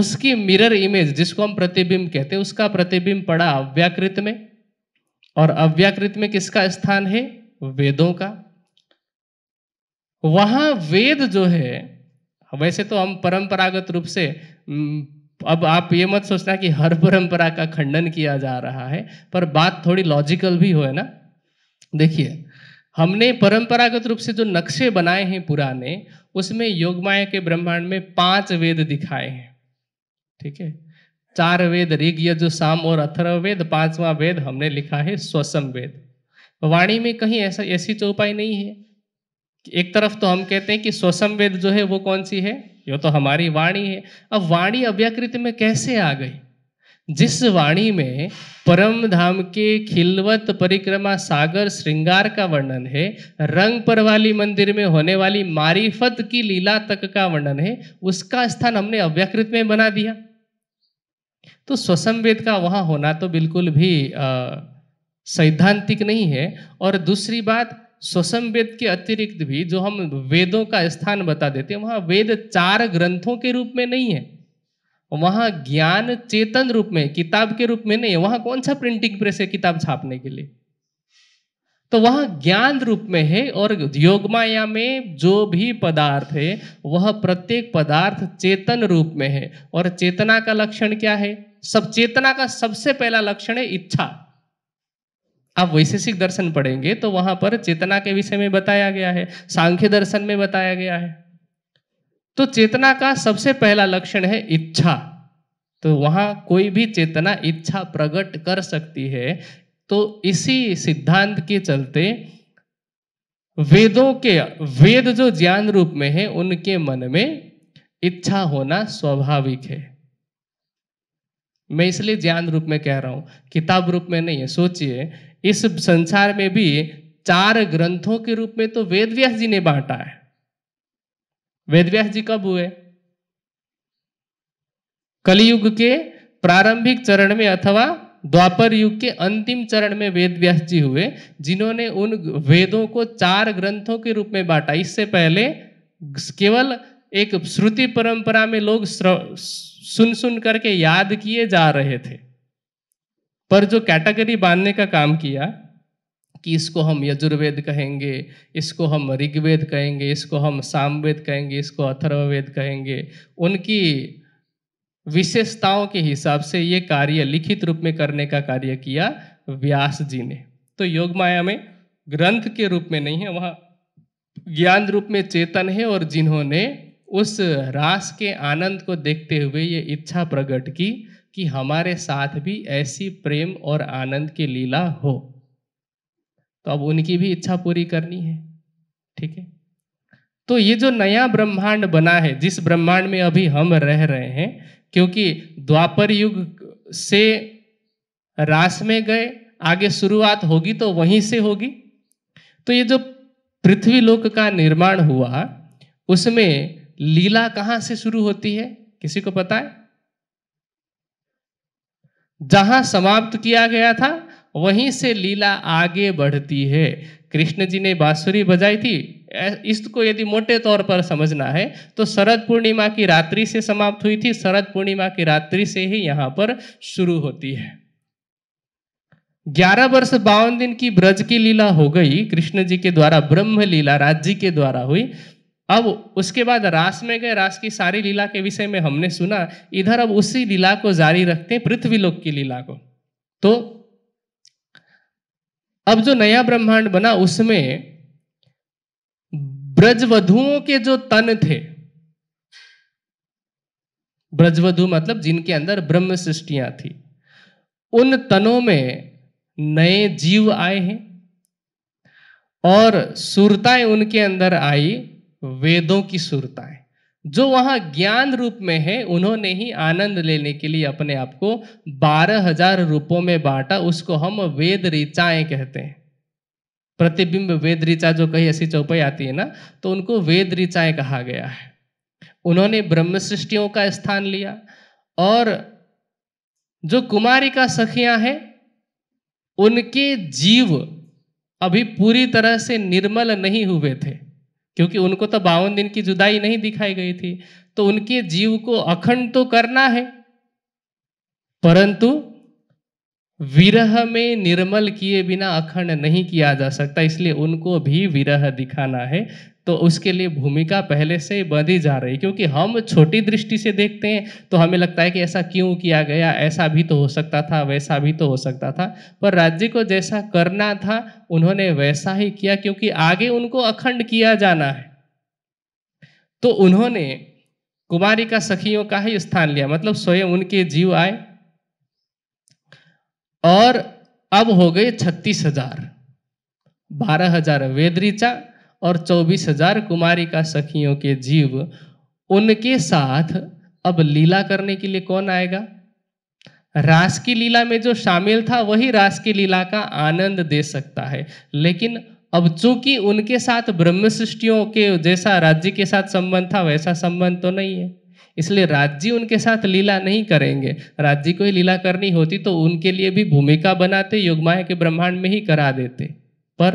उसकी मिरर इमेज जिसको हम प्रतिबिंब कहते हैं उसका प्रतिबिंब पड़ा अव्याकृत में और अव्याकृत में किसका स्थान है वेदों का वहाँ वेद जो है वैसे तो हम परंपरागत रूप से अब आप ये मत सोचना कि हर परंपरा का खंडन किया जा रहा है पर बात थोड़ी लॉजिकल भी हो है ना देखिए हमने परंपरागत रूप से जो नक्शे बनाए हैं पुराने उसमें योग माया के ब्रह्मांड में पांच वेद दिखाए हैं ठीक है चार वेद ऋग यजु साम और अथर्व वेद पांचवा वेद हमने लिखा है स्वसम वेद वाणी में कहीं ऐसा ऐसी चौपाई नहीं है एक तरफ तो हम कहते हैं कि स्वसंवेद जो है वो कौन सी है ये तो हमारी वाणी है अब वाणी अव्याकृत में कैसे आ गई जिस वाणी में परम धाम के खिलवत परिक्रमा सागर श्रृंगार का वर्णन है रंग पर वाली मंदिर में होने वाली मारिफत की लीला तक का वर्णन है उसका स्थान हमने अव्याकृत में बना दिया तो स्वसंवेद का वहां होना तो बिल्कुल भी सैद्धांतिक नहीं है और दूसरी बात स्वसम वेद के अतिरिक्त भी जो हम वेदों का स्थान बता देते हैं वहाँ वेद चार ग्रंथों के रूप में नहीं है वहाँ ज्ञान चेतन रूप में किताब के रूप में नहीं है वहाँ कौन सा प्रिंटिंग प्रेस है किताब छापने के लिए तो वह ज्ञान रूप में है और योगमाया में जो भी पदार्थ है वह प्रत्येक पदार्थ चेतन रूप में है और चेतना का लक्षण क्या है सब चेतना का सबसे पहला लक्षण है इच्छा आप वैशेषिक दर्शन पढ़ेंगे तो वहां पर चेतना के विषय में बताया गया है सांख्य दर्शन में बताया गया है तो चेतना का सबसे पहला लक्षण है इच्छा तो वहां कोई भी चेतना इच्छा प्रकट कर सकती है तो इसी सिद्धांत के चलते वेदों के वेद जो ज्ञान रूप में है उनके मन में इच्छा होना स्वाभाविक है मैं इसलिए ज्ञान रूप में कह रहा हूं किताब रूप में नहीं है सोचिए इस संसार में भी चार ग्रंथों के रूप में तो वेद व्यास जी ने बांटा है वेद व्यास जी कब हुए कलयुग के प्रारंभिक चरण में अथवा द्वापर युग के अंतिम चरण में वेद व्यास जी हुए जिन्होंने उन वेदों को चार ग्रंथों के रूप में बांटा इससे पहले केवल एक श्रुति परंपरा में लोग सुन सुन करके याद किए जा रहे थे पर जो कैटेगरी बांधने का काम किया कि इसको हम यजुर्वेद कहेंगे इसको हम ऋग्वेद कहेंगे इसको हम सामवेद कहेंगे इसको अथर्ववेद कहेंगे उनकी विशेषताओं के हिसाब से ये कार्य लिखित रूप में करने का कार्य किया व्यास जी ने तो योग माया में ग्रंथ के रूप में नहीं है वहाँ ज्ञान रूप में चेतन है और जिन्होंने उस रास के आनंद को देखते हुए ये इच्छा प्रकट की कि हमारे साथ भी ऐसी प्रेम और आनंद की लीला हो तो अब उनकी भी इच्छा पूरी करनी है ठीक है तो ये जो नया ब्रह्मांड बना है जिस ब्रह्मांड में अभी हम रह रहे हैं क्योंकि द्वापर युग से रास में गए आगे शुरुआत होगी तो वहीं से होगी तो ये जो पृथ्वी लोक का निर्माण हुआ उसमें लीला कहाँ से शुरू होती है किसी को पता है जहां समाप्त किया गया था वहीं से लीला आगे बढ़ती है कृष्ण जी ने बांसुरी बजाई थी इसको यदि मोटे तौर पर समझना है तो शरद पूर्णिमा की रात्रि से समाप्त हुई थी शरद पूर्णिमा की रात्रि से ही यहाँ पर शुरू होती है ग्यारह वर्ष बावन दिन की ब्रज की लीला हो गई कृष्ण जी के द्वारा ब्रह्म लीला राज्य के द्वारा हुई अब उसके बाद रास में गए रास की सारी लीला के विषय में हमने सुना इधर अब उसी लीला को जारी रखते हैं पृथ्वीलोक की लीला को तो अब जो नया ब्रह्मांड बना उसमें ब्रजवधुओं के जो तन थे ब्रजवधु मतलब जिनके अंदर ब्रह्म सृष्टियां थी उन तनों में नए जीव आए हैं और सुरताएं उनके अंदर आई वेदों की सुरताएं जो वहां ज्ञान रूप में है उन्होंने ही आनंद लेने के लिए अपने आप को बारह हजार रूपों में बांटा उसको हम वेद ऋचाएं कहते हैं प्रतिबिंब वेद ऋचा जो कहीं ऐसी चौपाई आती है ना तो उनको वेद ऋचाएं कहा गया है उन्होंने ब्रह्म सृष्टियों का स्थान लिया और जो कुमारी का सखियां हैं उनके जीव अभी पूरी तरह से निर्मल नहीं हुए थे क्योंकि उनको तो बावन दिन की जुदाई नहीं दिखाई गई थी तो उनके जीव को अखंड तो करना है परंतु विरह में निर्मल किए बिना अखंड नहीं किया जा सकता इसलिए उनको भी विरह दिखाना है तो उसके लिए भूमिका पहले से बंधी जा रही क्योंकि हम छोटी दृष्टि से देखते हैं तो हमें लगता है कि ऐसा क्यों किया गया ऐसा भी तो हो सकता था वैसा भी तो हो सकता था पर राज्य को जैसा करना था उन्होंने वैसा ही किया क्योंकि आगे उनको अखंड किया जाना है तो उन्होंने कुमारी का सखियों का ही स्थान लिया मतलब स्वयं उनके जीव आए और अब हो गए छत्तीस हजार बारह हजार वेद ऋचा और चौबीस हजार कुमारी का सखियों के जीव उनके साथ अब लीला करने के लिए कौन आएगा रास की लीला में जो शामिल था वही रास की लीला का आनंद दे सकता है लेकिन अब चूंकि उनके साथ ब्रह्म सृष्टियों के जैसा राज्य के साथ संबंध था वैसा संबंध तो नहीं है इसलिए राज्य उनके साथ लीला नहीं करेंगे राज्य को ही लीला करनी होती तो उनके लिए भी भूमिका बनाते युगमाया के ब्रह्मांड में ही करा देते पर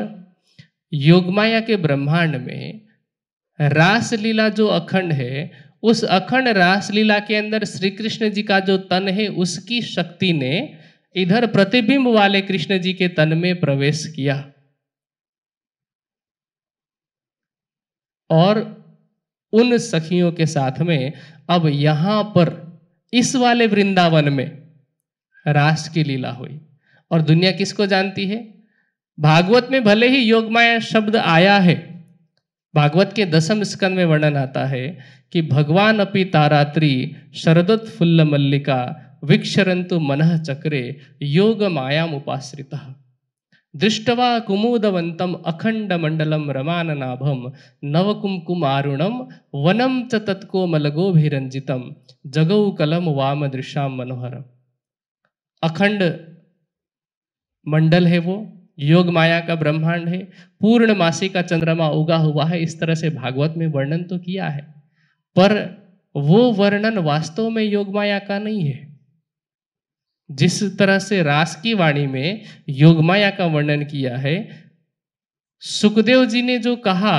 योगमाया के ब्रह्मांड में रासलीला जो अखंड है उस अखंड रासलीला के अंदर श्री कृष्ण जी का जो तन है उसकी शक्ति ने इधर प्रतिबिंब वाले कृष्ण जी के तन में प्रवेश किया और उन सखियों के साथ में अब यहां पर इस वाले वृंदावन में रास की लीला हुई और दुनिया किसको जानती है भागवत में भले ही योग माया शब्द आया है भागवत के दसम स्कंद में वर्णन आता है कि भगवान अपि तारात्रि शरदोत्फुल्ल मल्लिका विक्षरंतु मन चक्रे योग माया उपाश्रिता दृष्टवा कुमुदवंतम अखंड मंडलम रमाननाभम नवकुमकुम आरुणम वनम च तत्को तत्कोमलगोभिरंजितम जगौ कलम वाम दृश्याम मनोहर अखंड मंडल है वो योग माया का ब्रह्मांड है पूर्णमासी का चंद्रमा उगा हुआ है इस तरह से भागवत में वर्णन तो किया है पर वो वर्णन वास्तव में योग माया का नहीं है जिस तरह से रास की वाणी में योग माया का वर्णन किया है सुखदेव जी ने जो कहा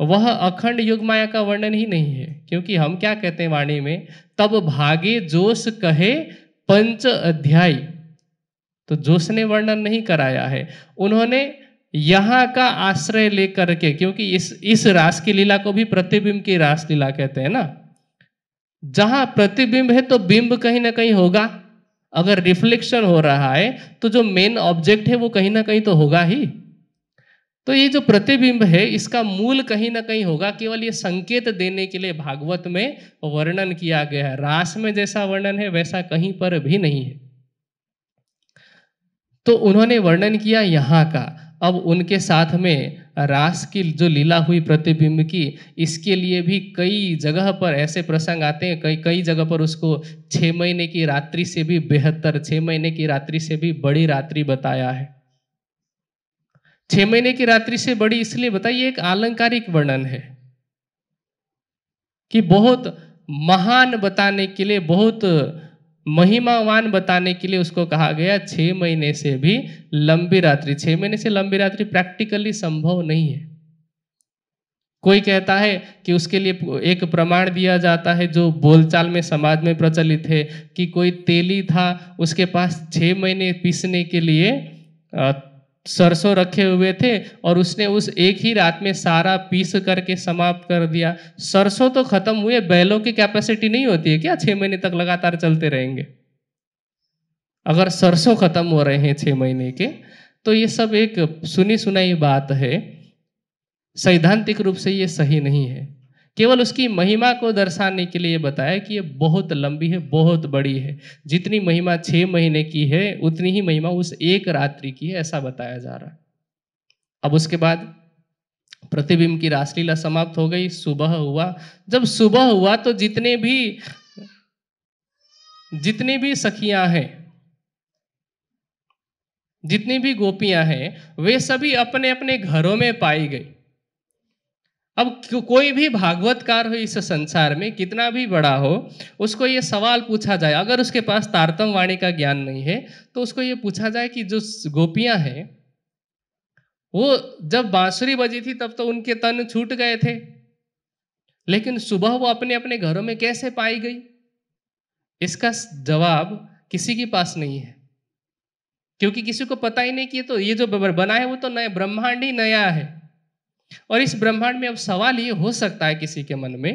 वह अखंड योग माया का वर्णन ही नहीं है क्योंकि हम क्या कहते हैं वाणी में तब भागे जोश कहे पंच अध्यायी तो जोश ने वर्णन नहीं कराया है उन्होंने यहाँ का आश्रय लेकर के क्योंकि इस इस रास की लीला को भी प्रतिबिंब की रास लीला कहते हैं ना जहाँ प्रतिबिंब है तो बिंब कहीं ना कहीं होगा अगर रिफ्लेक्शन हो रहा है तो जो मेन ऑब्जेक्ट है वो कहीं ना कहीं तो होगा ही तो ये जो प्रतिबिंब है इसका मूल कहीं ना कहीं होगा केवल ये संकेत देने के लिए भागवत में वर्णन किया गया है रास में जैसा वर्णन है वैसा कहीं पर भी नहीं है तो उन्होंने वर्णन किया यहाँ का अब उनके साथ में रास की जो लीला हुई प्रतिबिंब की इसके लिए भी कई जगह पर ऐसे प्रसंग आते हैं कई कई जगह पर उसको छः महीने की रात्रि से भी बेहतर छः महीने की रात्रि से भी बड़ी रात्रि बताया है छः महीने की रात्रि से बड़ी इसलिए बताइए एक आलंकारिक वर्णन है कि बहुत महान बताने के लिए बहुत महिमावान बताने के लिए उसको कहा गया छः महीने से भी लंबी रात्रि छः महीने से लंबी रात्रि प्रैक्टिकली संभव नहीं है कोई कहता है कि उसके लिए एक प्रमाण दिया जाता है जो बोलचाल में समाज में प्रचलित है कि कोई तेली था उसके पास छः महीने पीसने के लिए सरसों रखे हुए थे और उसने उस एक ही रात में सारा पीस करके समाप्त कर दिया सरसों तो खत्म हुए बैलों की कैपेसिटी नहीं होती है क्या छः महीने तक लगातार चलते रहेंगे अगर सरसों खत्म हो रहे हैं छः महीने के तो ये सब एक सुनी सुनाई बात है सैद्धांतिक रूप से ये सही नहीं है केवल उसकी महिमा को दर्शाने के लिए बताया कि ये बहुत लंबी है बहुत बड़ी है जितनी महिमा छः महीने की है उतनी ही महिमा उस एक रात्रि की है ऐसा बताया जा रहा है अब उसके बाद प्रतिबिंब की रासलीला समाप्त हो गई सुबह हुआ जब सुबह हुआ तो जितने भी जितनी भी सखियां हैं जितनी भी गोपियां हैं वे सभी अपने अपने घरों में पाई गई अब कोई भी भागवतकार हो इस संसार में कितना भी बड़ा हो उसको ये सवाल पूछा जाए अगर उसके पास तारतम वाणी का ज्ञान नहीं है तो उसको ये पूछा जाए कि जो गोपियां हैं वो जब बांसुरी बजी थी तब तो उनके तन छूट गए थे लेकिन सुबह वो अपने अपने घरों में कैसे पाई गई इसका जवाब किसी के पास नहीं है क्योंकि किसी को पता ही नहीं कि तो ये जो बना है वो तो नया ब्रह्मांड ही नया है और इस ब्रह्मांड में अब सवाल ये हो सकता है किसी के मन में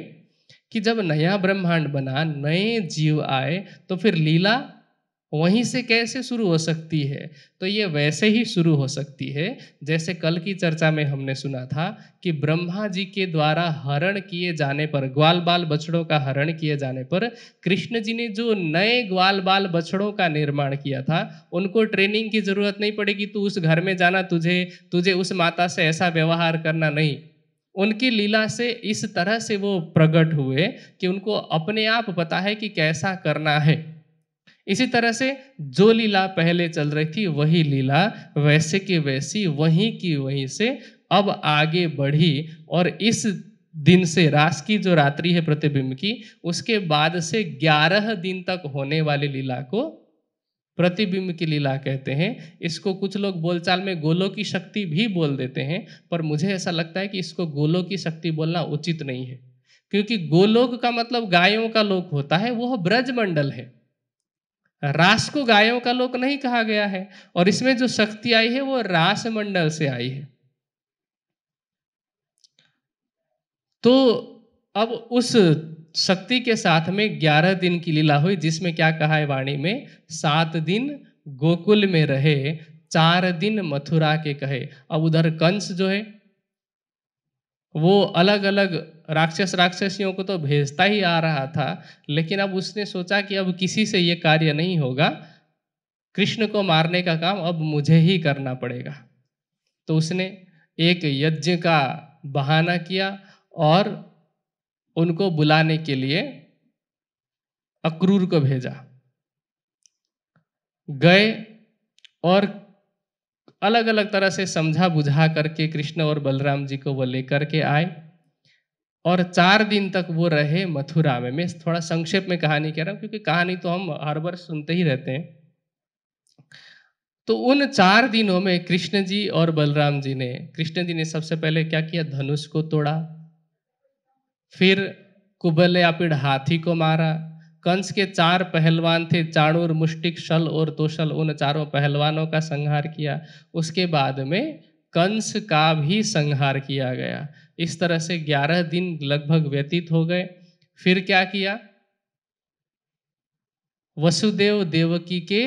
कि जब नया ब्रह्मांड बना नए जीव आए तो फिर लीला वहीं से कैसे शुरू हो सकती है तो ये वैसे ही शुरू हो सकती है जैसे कल की चर्चा में हमने सुना था कि ब्रह्मा जी के द्वारा हरण किए जाने पर ग्वाल बाल बछड़ों का हरण किए जाने पर कृष्ण जी ने जो नए ग्वाल बाल बछड़ों का निर्माण किया था उनको ट्रेनिंग की जरूरत नहीं पड़ेगी तू उस घर में जाना तुझे तुझे उस माता से ऐसा व्यवहार करना नहीं उनकी लीला से इस तरह से वो प्रकट हुए कि उनको अपने आप पता है कि कैसा करना है इसी तरह से जो लीला पहले चल रही थी वही लीला वैसे की वैसी वहीं की वहीं से अब आगे बढ़ी और इस दिन से रास की जो रात्रि है प्रतिबिंब की उसके बाद से ग्यारह दिन तक होने वाली लीला को प्रतिबिंब की लीला कहते हैं इसको कुछ लोग बोलचाल में गोलों की शक्ति भी बोल देते हैं पर मुझे ऐसा लगता है कि इसको गोलों की शक्ति बोलना उचित नहीं है क्योंकि गोलोक का मतलब गायों का लोक होता है वह ब्रजमंडल है रास को गायों का लोक नहीं कहा गया है और इसमें जो शक्ति आई है वो रास मंडल से आई है तो अब उस शक्ति के साथ में ग्यारह दिन की लीला हुई जिसमें क्या कहा है वाणी में सात दिन गोकुल में रहे चार दिन मथुरा के कहे अब उधर कंस जो है वो अलग अलग राक्षस राक्षसियों को तो भेजता ही आ रहा था लेकिन अब उसने सोचा कि अब किसी से ये कार्य नहीं होगा कृष्ण को मारने का काम अब मुझे ही करना पड़ेगा तो उसने एक यज्ञ का बहाना किया और उनको बुलाने के लिए अक्रूर को भेजा गए और अलग अलग तरह से समझा बुझा करके कृष्ण और बलराम जी को वो लेकर के आए और चार दिन तक वो रहे मथुरा में मैं थोड़ा संक्षेप में कहानी कह रहा हूँ क्योंकि कहानी तो हम हर बार सुनते ही रहते हैं तो उन चार दिनों में कृष्ण जी और बलराम जी ने कृष्ण जी ने सबसे पहले क्या किया धनुष को तोड़ा फिर कुबल या हाथी को मारा कंस के चार पहलवान थे चाणूर मुष्टिक शल और तोशल उन चारों पहलवानों का संहार किया उसके बाद में कंस का भी संहार किया गया इस तरह से ग्यारह दिन लगभग व्यतीत हो गए फिर क्या किया वसुदेव देवकी के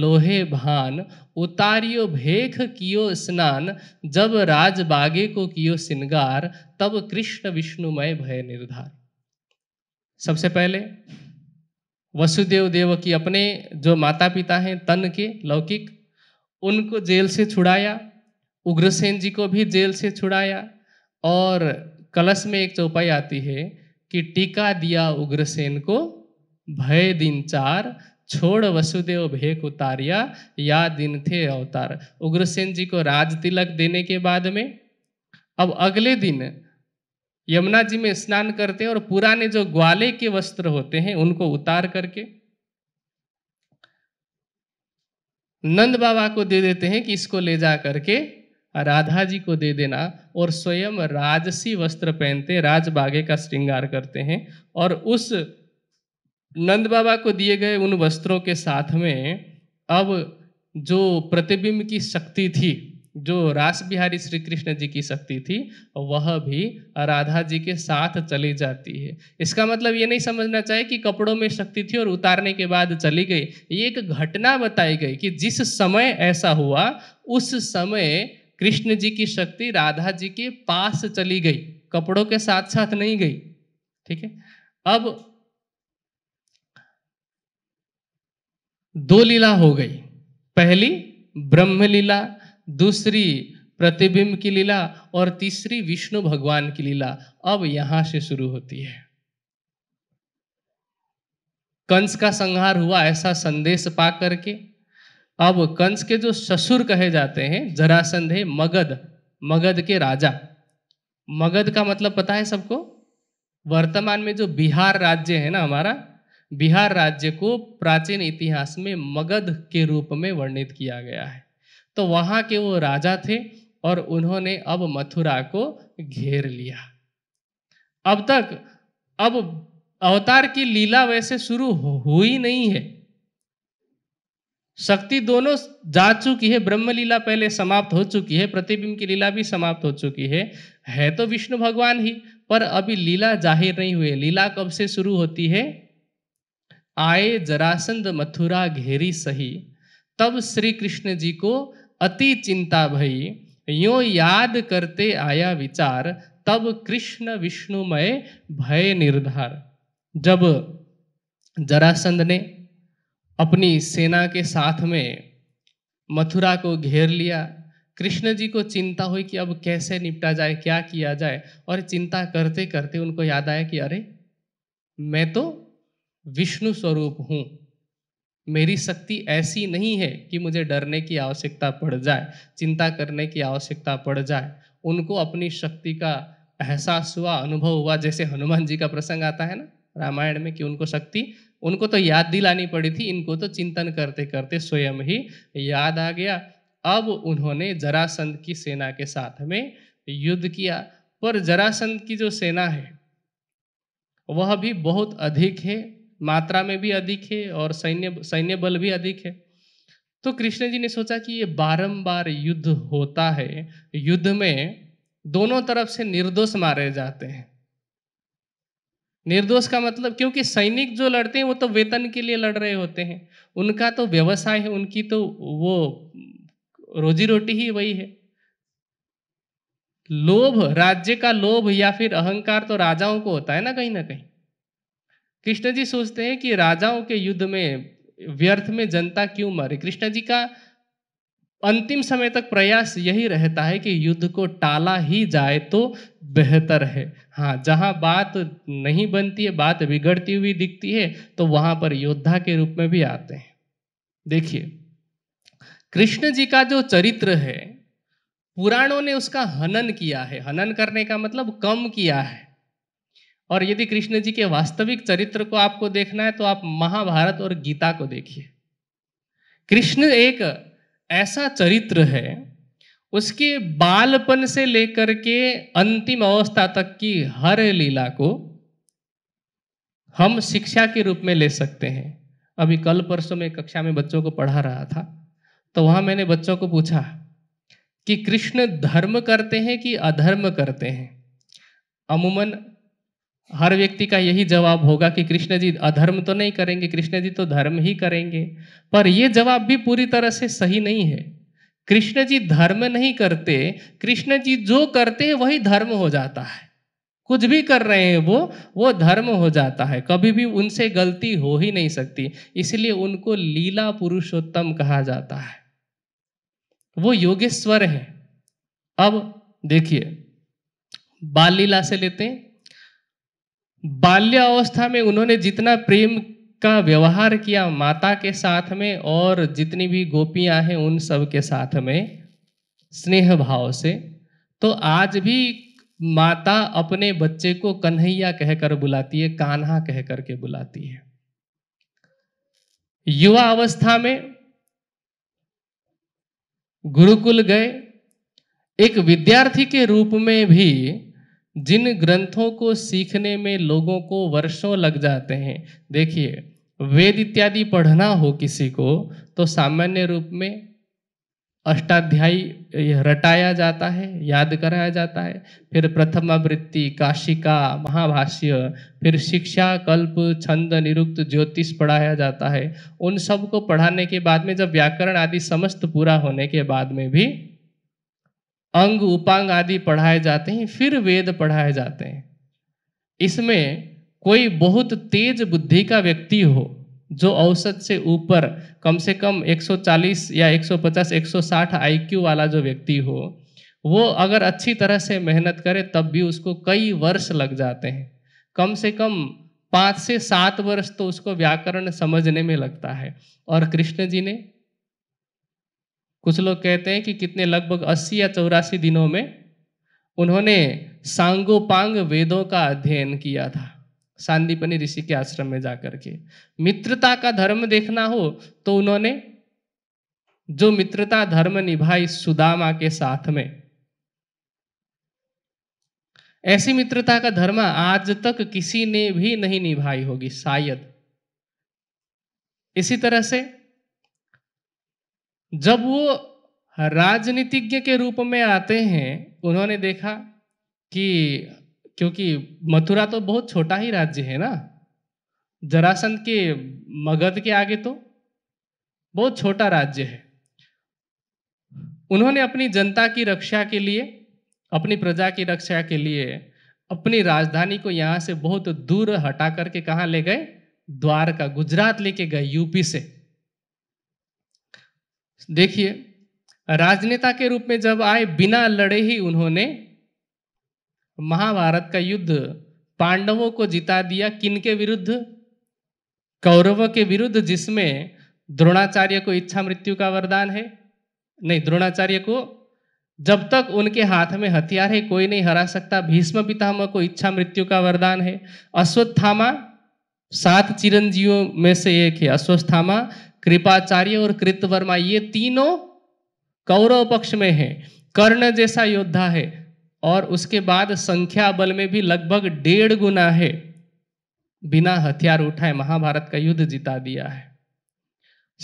लोहे भान उतारियो भेख कियो स्नान जब राजबागे को कियो सिंगार तब कृष्ण विष्णुमय भय निर्धार सबसे पहले वसुदेव देव की अपने जो माता पिता हैं तन के लौकिक उनको जेल से छुड़ाया उग्रसेन जी को भी जेल से छुड़ाया और कलश में एक चौपाई आती है कि टीका दिया उग्रसेन को भय दिन चार छोड़ वसुदेव भेक उतारिया या दिन थे अवतार उग्रसेन जी को राज तिलक देने के बाद में अब अगले दिन यमुना जी में स्नान करते हैं और पुराने जो ग्वाले के वस्त्र होते हैं उनको उतार करके नंद बाबा को दे देते हैं कि इसको ले जा करके राधा जी को दे देना और स्वयं राजसी वस्त्र पहनते राजबागे का श्रृंगार करते हैं और उस नंद बाबा को दिए गए उन वस्त्रों के साथ में अब जो प्रतिबिंब की शक्ति थी जो रास बिहारी श्री कृष्ण जी की शक्ति थी वह भी राधा जी के साथ चली जाती है इसका मतलब ये नहीं समझना चाहिए कि कपड़ों में शक्ति थी और उतारने के बाद चली गई ये एक घटना बताई गई कि जिस समय ऐसा हुआ उस समय कृष्ण जी की शक्ति राधा जी के पास चली गई कपड़ों के साथ साथ नहीं गई ठीक है अब दो लीला हो गई पहली ब्रह्म लीला दूसरी प्रतिबिंब की लीला और तीसरी विष्णु भगवान की लीला अब यहां से शुरू होती है कंस का संहार हुआ ऐसा संदेश पा करके अब कंस के जो ससुर कहे जाते हैं जरासंध है मगध मगध के राजा मगध का मतलब पता है सबको वर्तमान में जो बिहार राज्य है ना हमारा बिहार राज्य को प्राचीन इतिहास में मगध के रूप में वर्णित किया गया है तो वहां के वो राजा थे और उन्होंने अब मथुरा को घेर लिया अब तक अब अवतार की लीला वैसे शुरू हुई नहीं है शक्ति दोनों जा चुकी है ब्रह्म लीला पहले समाप्त हो चुकी है प्रतिबिंब की लीला भी समाप्त हो चुकी है है तो विष्णु भगवान ही पर अभी लीला जाहिर नहीं हुई लीला कब से शुरू होती है आए जरासंद मथुरा घेरी सही तब श्री कृष्ण जी को अति चिंता भई यो याद करते आया विचार तब कृष्ण विष्णुमय भय निर्धार जब जरासंध ने अपनी सेना के साथ में मथुरा को घेर लिया कृष्ण जी को चिंता हुई कि अब कैसे निपटा जाए क्या किया जाए और चिंता करते करते उनको याद आया कि अरे मैं तो विष्णु स्वरूप हूँ मेरी शक्ति ऐसी नहीं है कि मुझे डरने की आवश्यकता पड़ जाए चिंता करने की आवश्यकता पड़ जाए उनको अपनी शक्ति का एहसास हुआ अनुभव हुआ जैसे हनुमान जी का प्रसंग आता है ना रामायण में कि उनको शक्ति उनको तो याद दिलानी पड़ी थी इनको तो चिंतन करते करते स्वयं ही याद आ गया अब उन्होंने जरासंध की सेना के साथ में युद्ध किया पर जरासंध की जो सेना है वह भी बहुत अधिक है मात्रा में भी अधिक है और सैन्य सैन्य बल भी अधिक है तो कृष्ण जी ने सोचा कि ये बारंबार युद्ध होता है युद्ध में दोनों तरफ से निर्दोष मारे जाते हैं निर्दोष का मतलब क्योंकि सैनिक जो लड़ते हैं वो तो वेतन के लिए लड़ रहे होते हैं उनका तो व्यवसाय है उनकी तो वो रोजी रोटी ही वही है लोभ राज्य का लोभ या फिर अहंकार तो राजाओं को होता है ना कहीं ना कहीं कृष्ण जी सोचते हैं कि राजाओं के युद्ध में व्यर्थ में जनता क्यों मरे कृष्ण जी का अंतिम समय तक प्रयास यही रहता है कि युद्ध को टाला ही जाए तो बेहतर है हाँ जहाँ बात नहीं बनती है बात बिगड़ती हुई दिखती है तो वहाँ पर योद्धा के रूप में भी आते हैं देखिए कृष्ण जी का जो चरित्र है पुराणों ने उसका हनन किया है हनन करने का मतलब कम किया है और यदि कृष्ण जी के वास्तविक चरित्र को आपको देखना है तो आप महाभारत और गीता को देखिए कृष्ण एक ऐसा चरित्र है उसके बालपन से लेकर के अंतिम अवस्था तक की हर लीला को हम शिक्षा के रूप में ले सकते हैं अभी कल परसों में कक्षा में बच्चों को पढ़ा रहा था तो वहां मैंने बच्चों को पूछा कि कृष्ण धर्म करते हैं कि अधर्म करते हैं अमूमन हर व्यक्ति का यही जवाब होगा कि कृष्ण जी अधर्म तो नहीं करेंगे कृष्ण जी तो धर्म ही करेंगे पर यह जवाब भी पूरी तरह से सही नहीं है कृष्ण जी धर्म नहीं करते कृष्ण जी जो करते हैं वही धर्म हो जाता है कुछ भी कर रहे हैं वो वो धर्म हो जाता है कभी भी उनसे गलती हो ही नहीं सकती इसलिए उनको लीला पुरुषोत्तम कहा जाता है वो योगेश्वर है अब देखिए बाल लीला से लेते हैं बाल्यावस्था में उन्होंने जितना प्रेम का व्यवहार किया माता के साथ में और जितनी भी गोपियां हैं उन सब के साथ में स्नेह भाव से तो आज भी माता अपने बच्चे को कन्हैया कहकर बुलाती है कान्हा कहकर के बुलाती है युवा अवस्था में गुरुकुल गए एक विद्यार्थी के रूप में भी जिन ग्रंथों को सीखने में लोगों को वर्षों लग जाते हैं देखिए वेद इत्यादि पढ़ना हो किसी को तो सामान्य रूप में अष्टाध्यायी रटाया जाता है याद कराया जाता है फिर प्रथमावृत्ति काशिका महाभाष्य फिर शिक्षा कल्प छंद निरुक्त ज्योतिष पढ़ाया जाता है उन सब को पढ़ाने के बाद में जब व्याकरण आदि समस्त पूरा होने के बाद में भी अंग उपांग आदि पढ़ाए जाते हैं फिर वेद पढ़ाए जाते हैं इसमें कोई बहुत तेज बुद्धि का व्यक्ति हो जो औसत से ऊपर कम से कम 140 या 150 160 आईक्यू वाला जो व्यक्ति हो वो अगर अच्छी तरह से मेहनत करे तब भी उसको कई वर्ष लग जाते हैं कम से कम पाँच से सात वर्ष तो उसको व्याकरण समझने में लगता है और कृष्ण जी ने कुछ लोग कहते हैं कि कितने लगभग 80 या चौरासी दिनों में उन्होंने सांगोपांग वेदों का अध्ययन किया था सांदीपनी ऋषि के आश्रम में जाकर के मित्रता का धर्म देखना हो तो उन्होंने जो मित्रता धर्म निभाई सुदामा के साथ में ऐसी मित्रता का धर्म आज तक किसी ने भी नहीं निभाई होगी शायद इसी तरह से जब वो राजनीतिज्ञ के रूप में आते हैं उन्होंने देखा कि क्योंकि मथुरा तो बहुत छोटा ही राज्य है ना जरासंध के मगध के आगे तो बहुत छोटा राज्य है उन्होंने अपनी जनता की रक्षा के लिए अपनी प्रजा की रक्षा के लिए अपनी राजधानी को यहाँ से बहुत दूर हटा करके कहाँ ले गए द्वारका गुजरात लेके गए यूपी से देखिए राजनेता के रूप में जब आए बिना लड़े ही उन्होंने महाभारत का युद्ध पांडवों को जिता दिया किन के विरुद्ध कौरवों के विरुद्ध जिसमें द्रोणाचार्य को इच्छा मृत्यु का वरदान है नहीं द्रोणाचार्य को जब तक उनके हाथ में हथियार है कोई नहीं हरा सकता भीष्म पितामह को इच्छा मृत्यु का वरदान है अश्वत्थामा सात चिरंजीवों में से एक है अश्वत्थामा कृपाचार्य और कृतवर्मा ये तीनों कौरव पक्ष में है कर्ण जैसा योद्धा है और उसके बाद संख्या बल में भी लगभग डेढ़ गुना है बिना हथियार उठाए महाभारत का युद्ध जिता दिया है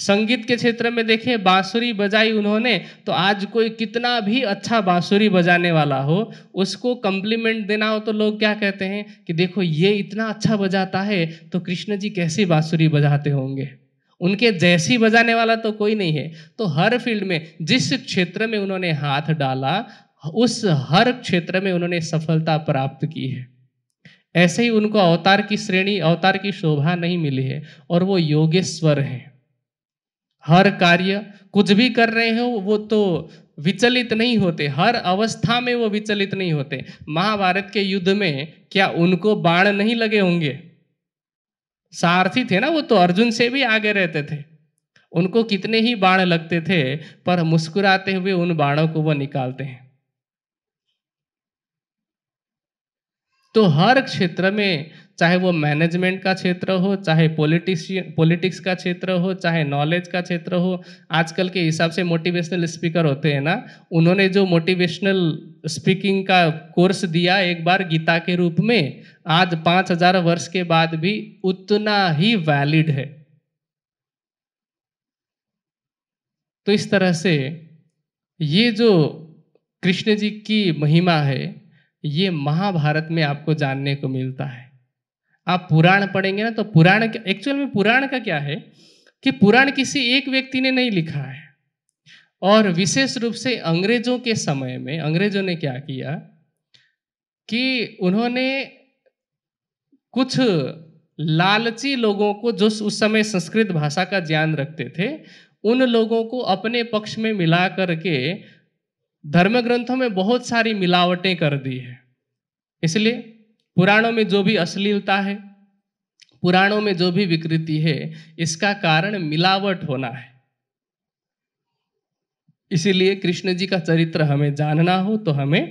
संगीत के क्षेत्र में देखें बांसुरी बजाई उन्होंने तो आज कोई कितना भी अच्छा बांसुरी बजाने वाला हो उसको कॉम्प्लीमेंट देना हो तो लोग क्या कहते हैं कि देखो ये इतना अच्छा बजाता है तो कृष्ण जी कैसे बांसुरी बजाते होंगे उनके जैसी बजाने वाला तो कोई नहीं है तो हर फील्ड में जिस क्षेत्र में उन्होंने हाथ डाला उस हर क्षेत्र में उन्होंने सफलता प्राप्त की है ऐसे ही उनको अवतार की श्रेणी अवतार की शोभा नहीं मिली है और वो योगेश्वर हैं हर कार्य कुछ भी कर रहे हो वो तो विचलित नहीं होते हर अवस्था में वो विचलित नहीं होते महाभारत के युद्ध में क्या उनको बाण नहीं लगे होंगे सारथी थे ना वो तो अर्जुन से भी आगे रहते थे उनको कितने ही बाण लगते थे पर मुस्कुराते हुए उन बाणों को वो निकालते हैं तो हर क्षेत्र में चाहे वो मैनेजमेंट का क्षेत्र हो चाहे पॉलिटिशियन पॉलिटिक्स का क्षेत्र हो चाहे नॉलेज का क्षेत्र हो आजकल के हिसाब से मोटिवेशनल स्पीकर होते हैं ना उन्होंने जो मोटिवेशनल स्पीकिंग का कोर्स दिया एक बार गीता के रूप में आज पाँच हजार वर्ष के बाद भी उतना ही वैलिड है तो इस तरह से ये जो कृष्ण जी की महिमा है ये महाभारत में आपको जानने को मिलता है आप पुराण पढ़ेंगे ना तो पुराण एक्चुअल में पुराण का क्या है कि पुराण किसी एक व्यक्ति ने नहीं लिखा है और विशेष रूप से अंग्रेजों के समय में अंग्रेजों ने क्या किया कि उन्होंने कुछ लालची लोगों को जो उस समय संस्कृत भाषा का ज्ञान रखते थे उन लोगों को अपने पक्ष में मिला करके धर्म ग्रंथों में बहुत सारी मिलावटें कर दी है इसलिए पुराणों में जो भी अश्लीलता है पुराणों में जो भी विकृति है इसका कारण मिलावट होना है इसीलिए कृष्ण जी का चरित्र हमें जानना हो तो हमें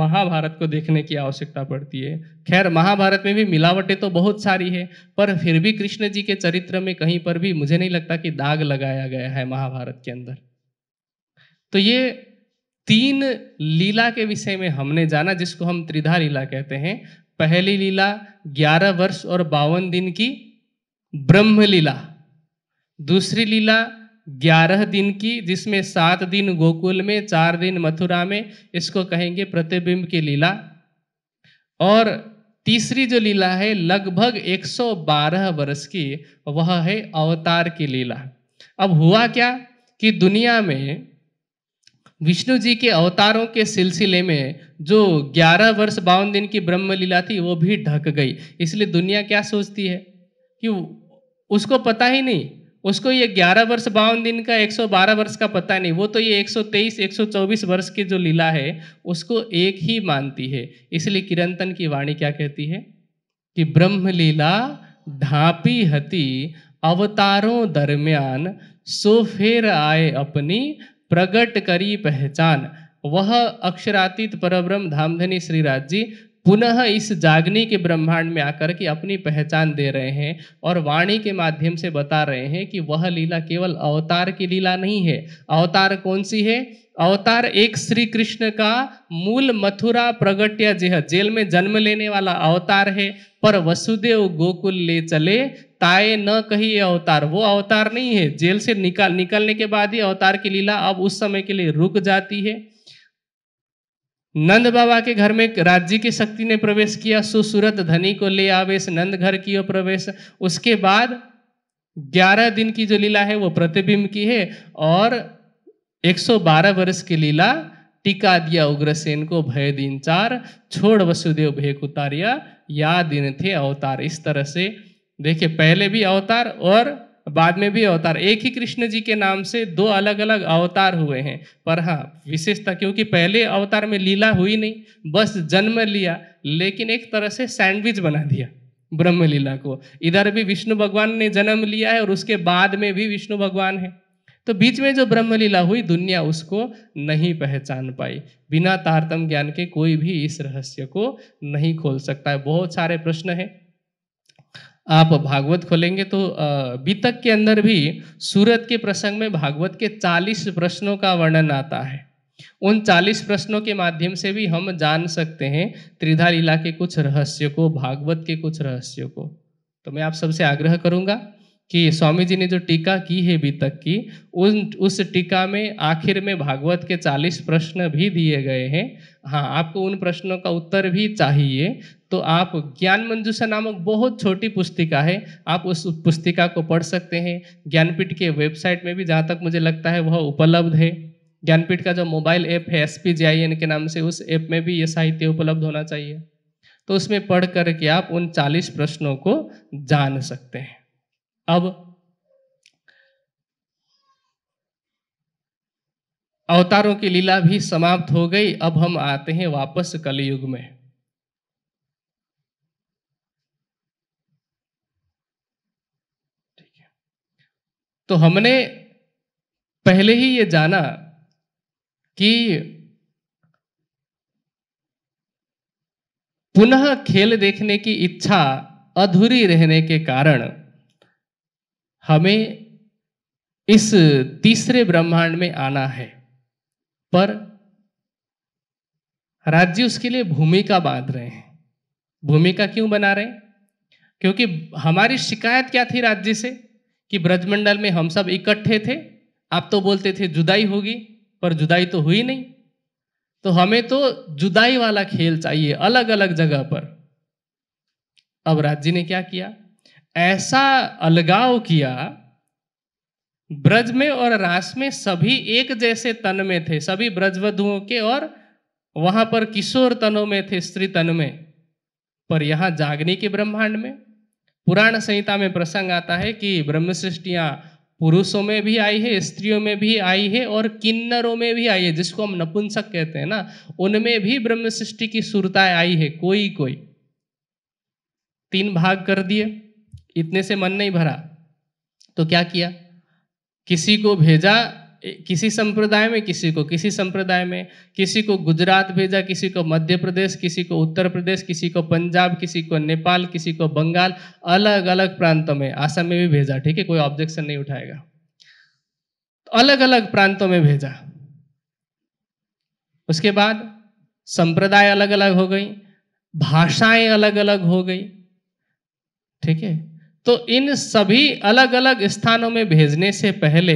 महाभारत को देखने की आवश्यकता पड़ती है खैर महाभारत में भी मिलावटें तो बहुत सारी है पर फिर भी कृष्ण जी के चरित्र में कहीं पर भी मुझे नहीं लगता कि दाग लगाया गया है महाभारत के अंदर तो ये तीन लीला के विषय में हमने जाना जिसको हम त्रिधा लीला कहते हैं पहली लीला ग्यारह वर्ष और बावन दिन की ब्रह्म लीला दूसरी लीला ग्यारह दिन की जिसमें सात दिन गोकुल में चार दिन मथुरा में इसको कहेंगे प्रतिबिंब की लीला और तीसरी जो लीला है लगभग 112 वर्ष की वह है अवतार की लीला अब हुआ क्या कि दुनिया में विष्णु जी के अवतारों के सिलसिले में जो 11 वर्ष बावन दिन की ब्रह्म लीला थी वो भी ढक गई इसलिए दुनिया क्या सोचती है कि उसको पता ही नहीं उसको ये 11 वर्ष बावन दिन का 112 वर्ष का पता नहीं वो तो ये 123 124 वर्ष की जो लीला है उसको एक ही मानती है इसलिए किरंतन की वाणी क्या कहती है कि ब्रह्म लीला ढापी हती अवतारों दरम्यान सो फेर आए अपनी प्रकट करी पहचान वह अक्षरातीत परब्रह्म धामधनी श्रीराज जी पुनः इस जागनी के ब्रह्मांड में आकर के अपनी पहचान दे रहे हैं और वाणी के माध्यम से बता रहे हैं कि वह लीला केवल अवतार की लीला नहीं है अवतार कौन सी है अवतार एक श्री कृष्ण का मूल मथुरा प्रगट्या जेह जेल में जन्म लेने वाला अवतार है पर वसुदेव गोकुल ले चले ताए न कही अवतार वो अवतार नहीं है जेल से निकाल निकलने के बाद ही अवतार की लीला अब उस समय के लिए रुक जाती है नंद बाबा के घर में राज्य की शक्ति ने प्रवेश किया सुसूरत धनी को ले आवेश नंद घर की ओर प्रवेश उसके बाद ग्यारह दिन की जो लीला है वो प्रतिबिंब की है और 112 वर्ष की लीला टीका दिया उग्रसेन को भय दिन चार छोड़ वसुदेव भेक कुतारिया या दिन थे अवतार इस तरह से देखिए पहले भी अवतार और बाद में भी अवतार एक ही कृष्ण जी के नाम से दो अलग अलग अवतार हुए हैं पर हाँ विशेषता क्योंकि पहले अवतार में लीला हुई नहीं बस जन्म लिया लेकिन एक तरह से सैंडविच बना दिया ब्रह्म लीला को इधर भी विष्णु भगवान ने जन्म लिया है और उसके बाद में भी विष्णु भगवान है तो बीच में जो ब्रह्म लीला हुई दुनिया उसको नहीं पहचान पाई बिना तारतम ज्ञान के कोई भी इस रहस्य को नहीं खोल सकता है बहुत सारे प्रश्न हैं आप भागवत खोलेंगे तो बीतक के अंदर भी सूरत के प्रसंग में भागवत के 40 प्रश्नों का वर्णन आता है उन 40 प्रश्नों के माध्यम से भी हम जान सकते हैं त्रिधा लीला के कुछ रहस्य को भागवत के कुछ रहस्यों को तो मैं आप सबसे आग्रह करूंगा कि स्वामी जी ने जो टीका की है बीतक की उन उस टीका में आखिर में भागवत के चालीस प्रश्न भी दिए गए हैं हाँ आपको उन प्रश्नों का उत्तर भी चाहिए तो आप ज्ञान मंजूषा नामक बहुत छोटी पुस्तिका है आप उस पुस्तिका को पढ़ सकते हैं ज्ञानपीठ के वेबसाइट में भी जहाँ तक मुझे लगता है वह उपलब्ध है ज्ञानपीठ का जो मोबाइल ऐप है एस पी के नाम से उस ऐप में भी ये साहित्य उपलब्ध होना चाहिए तो उसमें पढ़ करके आप उन चालीस प्रश्नों को जान सकते हैं अब अवतारों की लीला भी समाप्त हो गई अब हम आते हैं वापस कलयुग में तो हमने पहले ही ये जाना कि पुनः खेल देखने की इच्छा अधूरी रहने के कारण हमें इस तीसरे ब्रह्मांड में आना है पर राज्य उसके लिए भूमिका बांध रहे हैं भूमिका क्यों बना रहे हैं क्योंकि हमारी शिकायत क्या थी राज्य से कि ब्रजमंडल में हम सब इकट्ठे थे आप तो बोलते थे जुदाई होगी पर जुदाई तो हुई नहीं तो हमें तो जुदाई वाला खेल चाहिए अलग अलग जगह पर अब जी ने क्या किया ऐसा अलगाव किया ब्रज में और रास में सभी एक जैसे तन में थे सभी ब्रजवधुओं के और वहां पर किशोर तनों में थे स्त्री तन में पर यहां जागनी के ब्रह्मांड में पुराण संहिता में प्रसंग आता है कि ब्रह्म सृष्टियाँ पुरुषों में भी आई है स्त्रियों में भी आई है और किन्नरों में भी आई है जिसको हम नपुंसक कहते हैं ना उनमें भी ब्रह्म सृष्टि की सुरताएं आई है कोई कोई तीन भाग कर दिए इतने से मन नहीं भरा तो क्या किया किसी को भेजा किसी संप्रदाय में किसी को किसी संप्रदाय में किसी को गुजरात भेजा किसी को मध्य प्रदेश किसी को उत्तर प्रदेश किसी को पंजाब किसी को नेपाल किसी को बंगाल अलग अलग प्रांतों में आसाम में भी भेजा ठीक है कोई ऑब्जेक्शन नहीं उठाएगा तो अलग अलग प्रांतों में भेजा उसके बाद संप्रदाय अलग अलग हो गई भाषाएं अलग अलग हो गई ठीक है तो इन सभी अलग अलग स्थानों में भेजने से पहले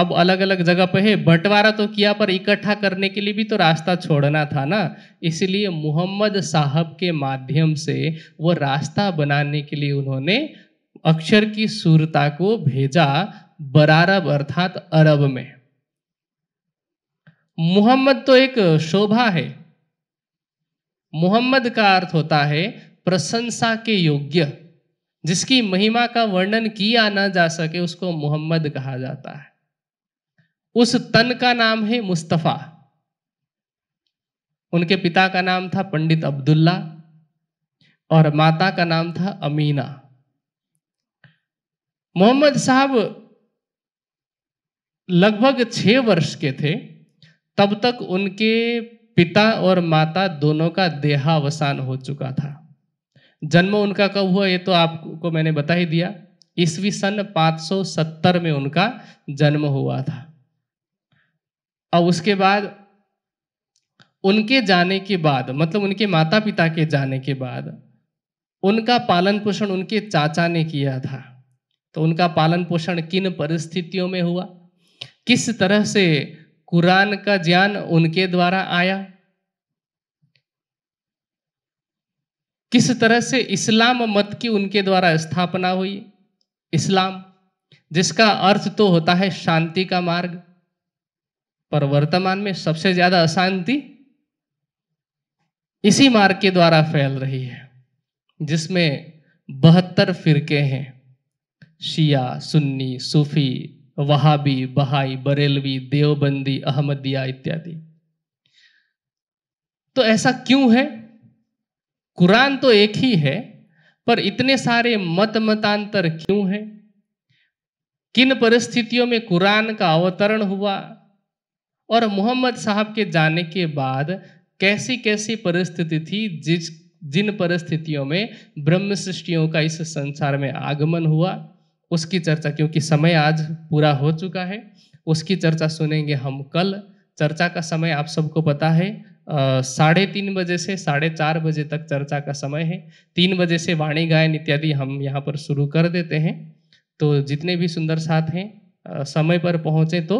अब अलग अलग जगह पे है बंटवारा तो किया पर इकट्ठा करने के लिए भी तो रास्ता छोड़ना था ना इसलिए मोहम्मद साहब के माध्यम से वो रास्ता बनाने के लिए उन्होंने अक्षर की सूरता को भेजा बरारब अर्थात अरब में मोहम्मद तो एक शोभा है मोहम्मद का अर्थ होता है प्रशंसा के योग्य जिसकी महिमा का वर्णन किया ना जा सके उसको मोहम्मद कहा जाता है उस तन का नाम है मुस्तफ़ा उनके पिता का नाम था पंडित अब्दुल्ला और माता का नाम था अमीना मोहम्मद साहब लगभग छह वर्ष के थे तब तक उनके पिता और माता दोनों का देहावसान हो चुका था जन्म उनका कब हुआ ये तो आपको मैंने बता ही दिया ईस्वी सन 570 में उनका जन्म हुआ था और उसके बाद उनके जाने के बाद मतलब उनके माता पिता के जाने के बाद उनका पालन पोषण उनके चाचा ने किया था तो उनका पालन पोषण किन परिस्थितियों में हुआ किस तरह से कुरान का ज्ञान उनके द्वारा आया किस तरह से इस्लाम मत की उनके द्वारा स्थापना हुई इस्लाम जिसका अर्थ तो होता है शांति का मार्ग पर वर्तमान में सबसे ज्यादा अशांति इसी मार्ग के द्वारा फैल रही है जिसमें बहत्तर फिरके हैं शिया सुन्नी सूफी वहाबी बहाई बरेलवी देवबंदी अहमदिया इत्यादि तो ऐसा क्यों है कुरान तो एक ही है पर इतने सारे मत मतांतर क्यों है किन परिस्थितियों में कुरान का अवतरण हुआ और मोहम्मद साहब के जाने के बाद कैसी कैसी परिस्थिति थी जिस जिन परिस्थितियों में ब्रह्म सृष्टियों का इस संसार में आगमन हुआ उसकी चर्चा क्योंकि समय आज पूरा हो चुका है उसकी चर्चा सुनेंगे हम कल चर्चा का समय आप सबको पता है साढ़े तीन बजे से साढ़े चार बजे तक चर्चा का समय है तीन बजे से वाणी गायन इत्यादि हम यहाँ पर शुरू कर देते हैं तो जितने भी सुंदर साथ हैं समय पर पहुँचे तो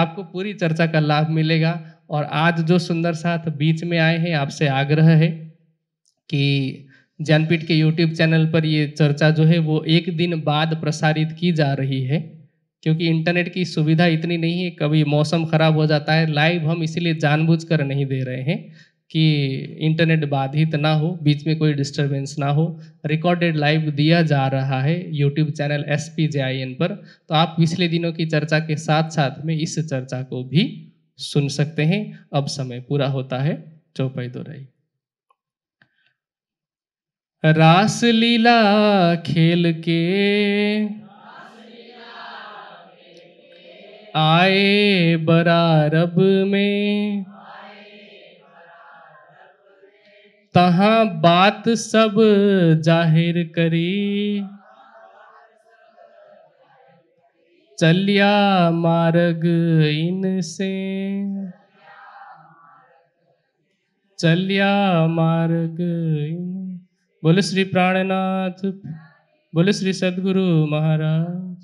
आपको पूरी चर्चा का लाभ मिलेगा और आज जो सुंदर साथ बीच में आए हैं आपसे आग्रह है कि ज्ञानपीठ के यूट्यूब चैनल पर ये चर्चा जो है वो एक दिन बाद प्रसारित की जा रही है क्योंकि इंटरनेट की सुविधा इतनी नहीं है कभी मौसम खराब हो जाता है लाइव हम इसीलिए जानबूझ कर नहीं दे रहे हैं कि इंटरनेट बाधित ना हो बीच में कोई डिस्टरबेंस ना हो रिकॉर्डेड लाइव दिया जा रहा है YouTube channel S P J I N पर तो आप पिछले दिनों की चर्चा के साथ साथ में इस चर्चा को भी सुन सकते हैं अब समय पूरा होता है चौपाई दोराई रास लीला खेल के आए बरारब में तहाँ बात सब जाहिर करी चलिया मार्ग इनसे चलिया मार्ग इन बोले श्री प्राणनाथ बोले श्री सदगुरु महाराज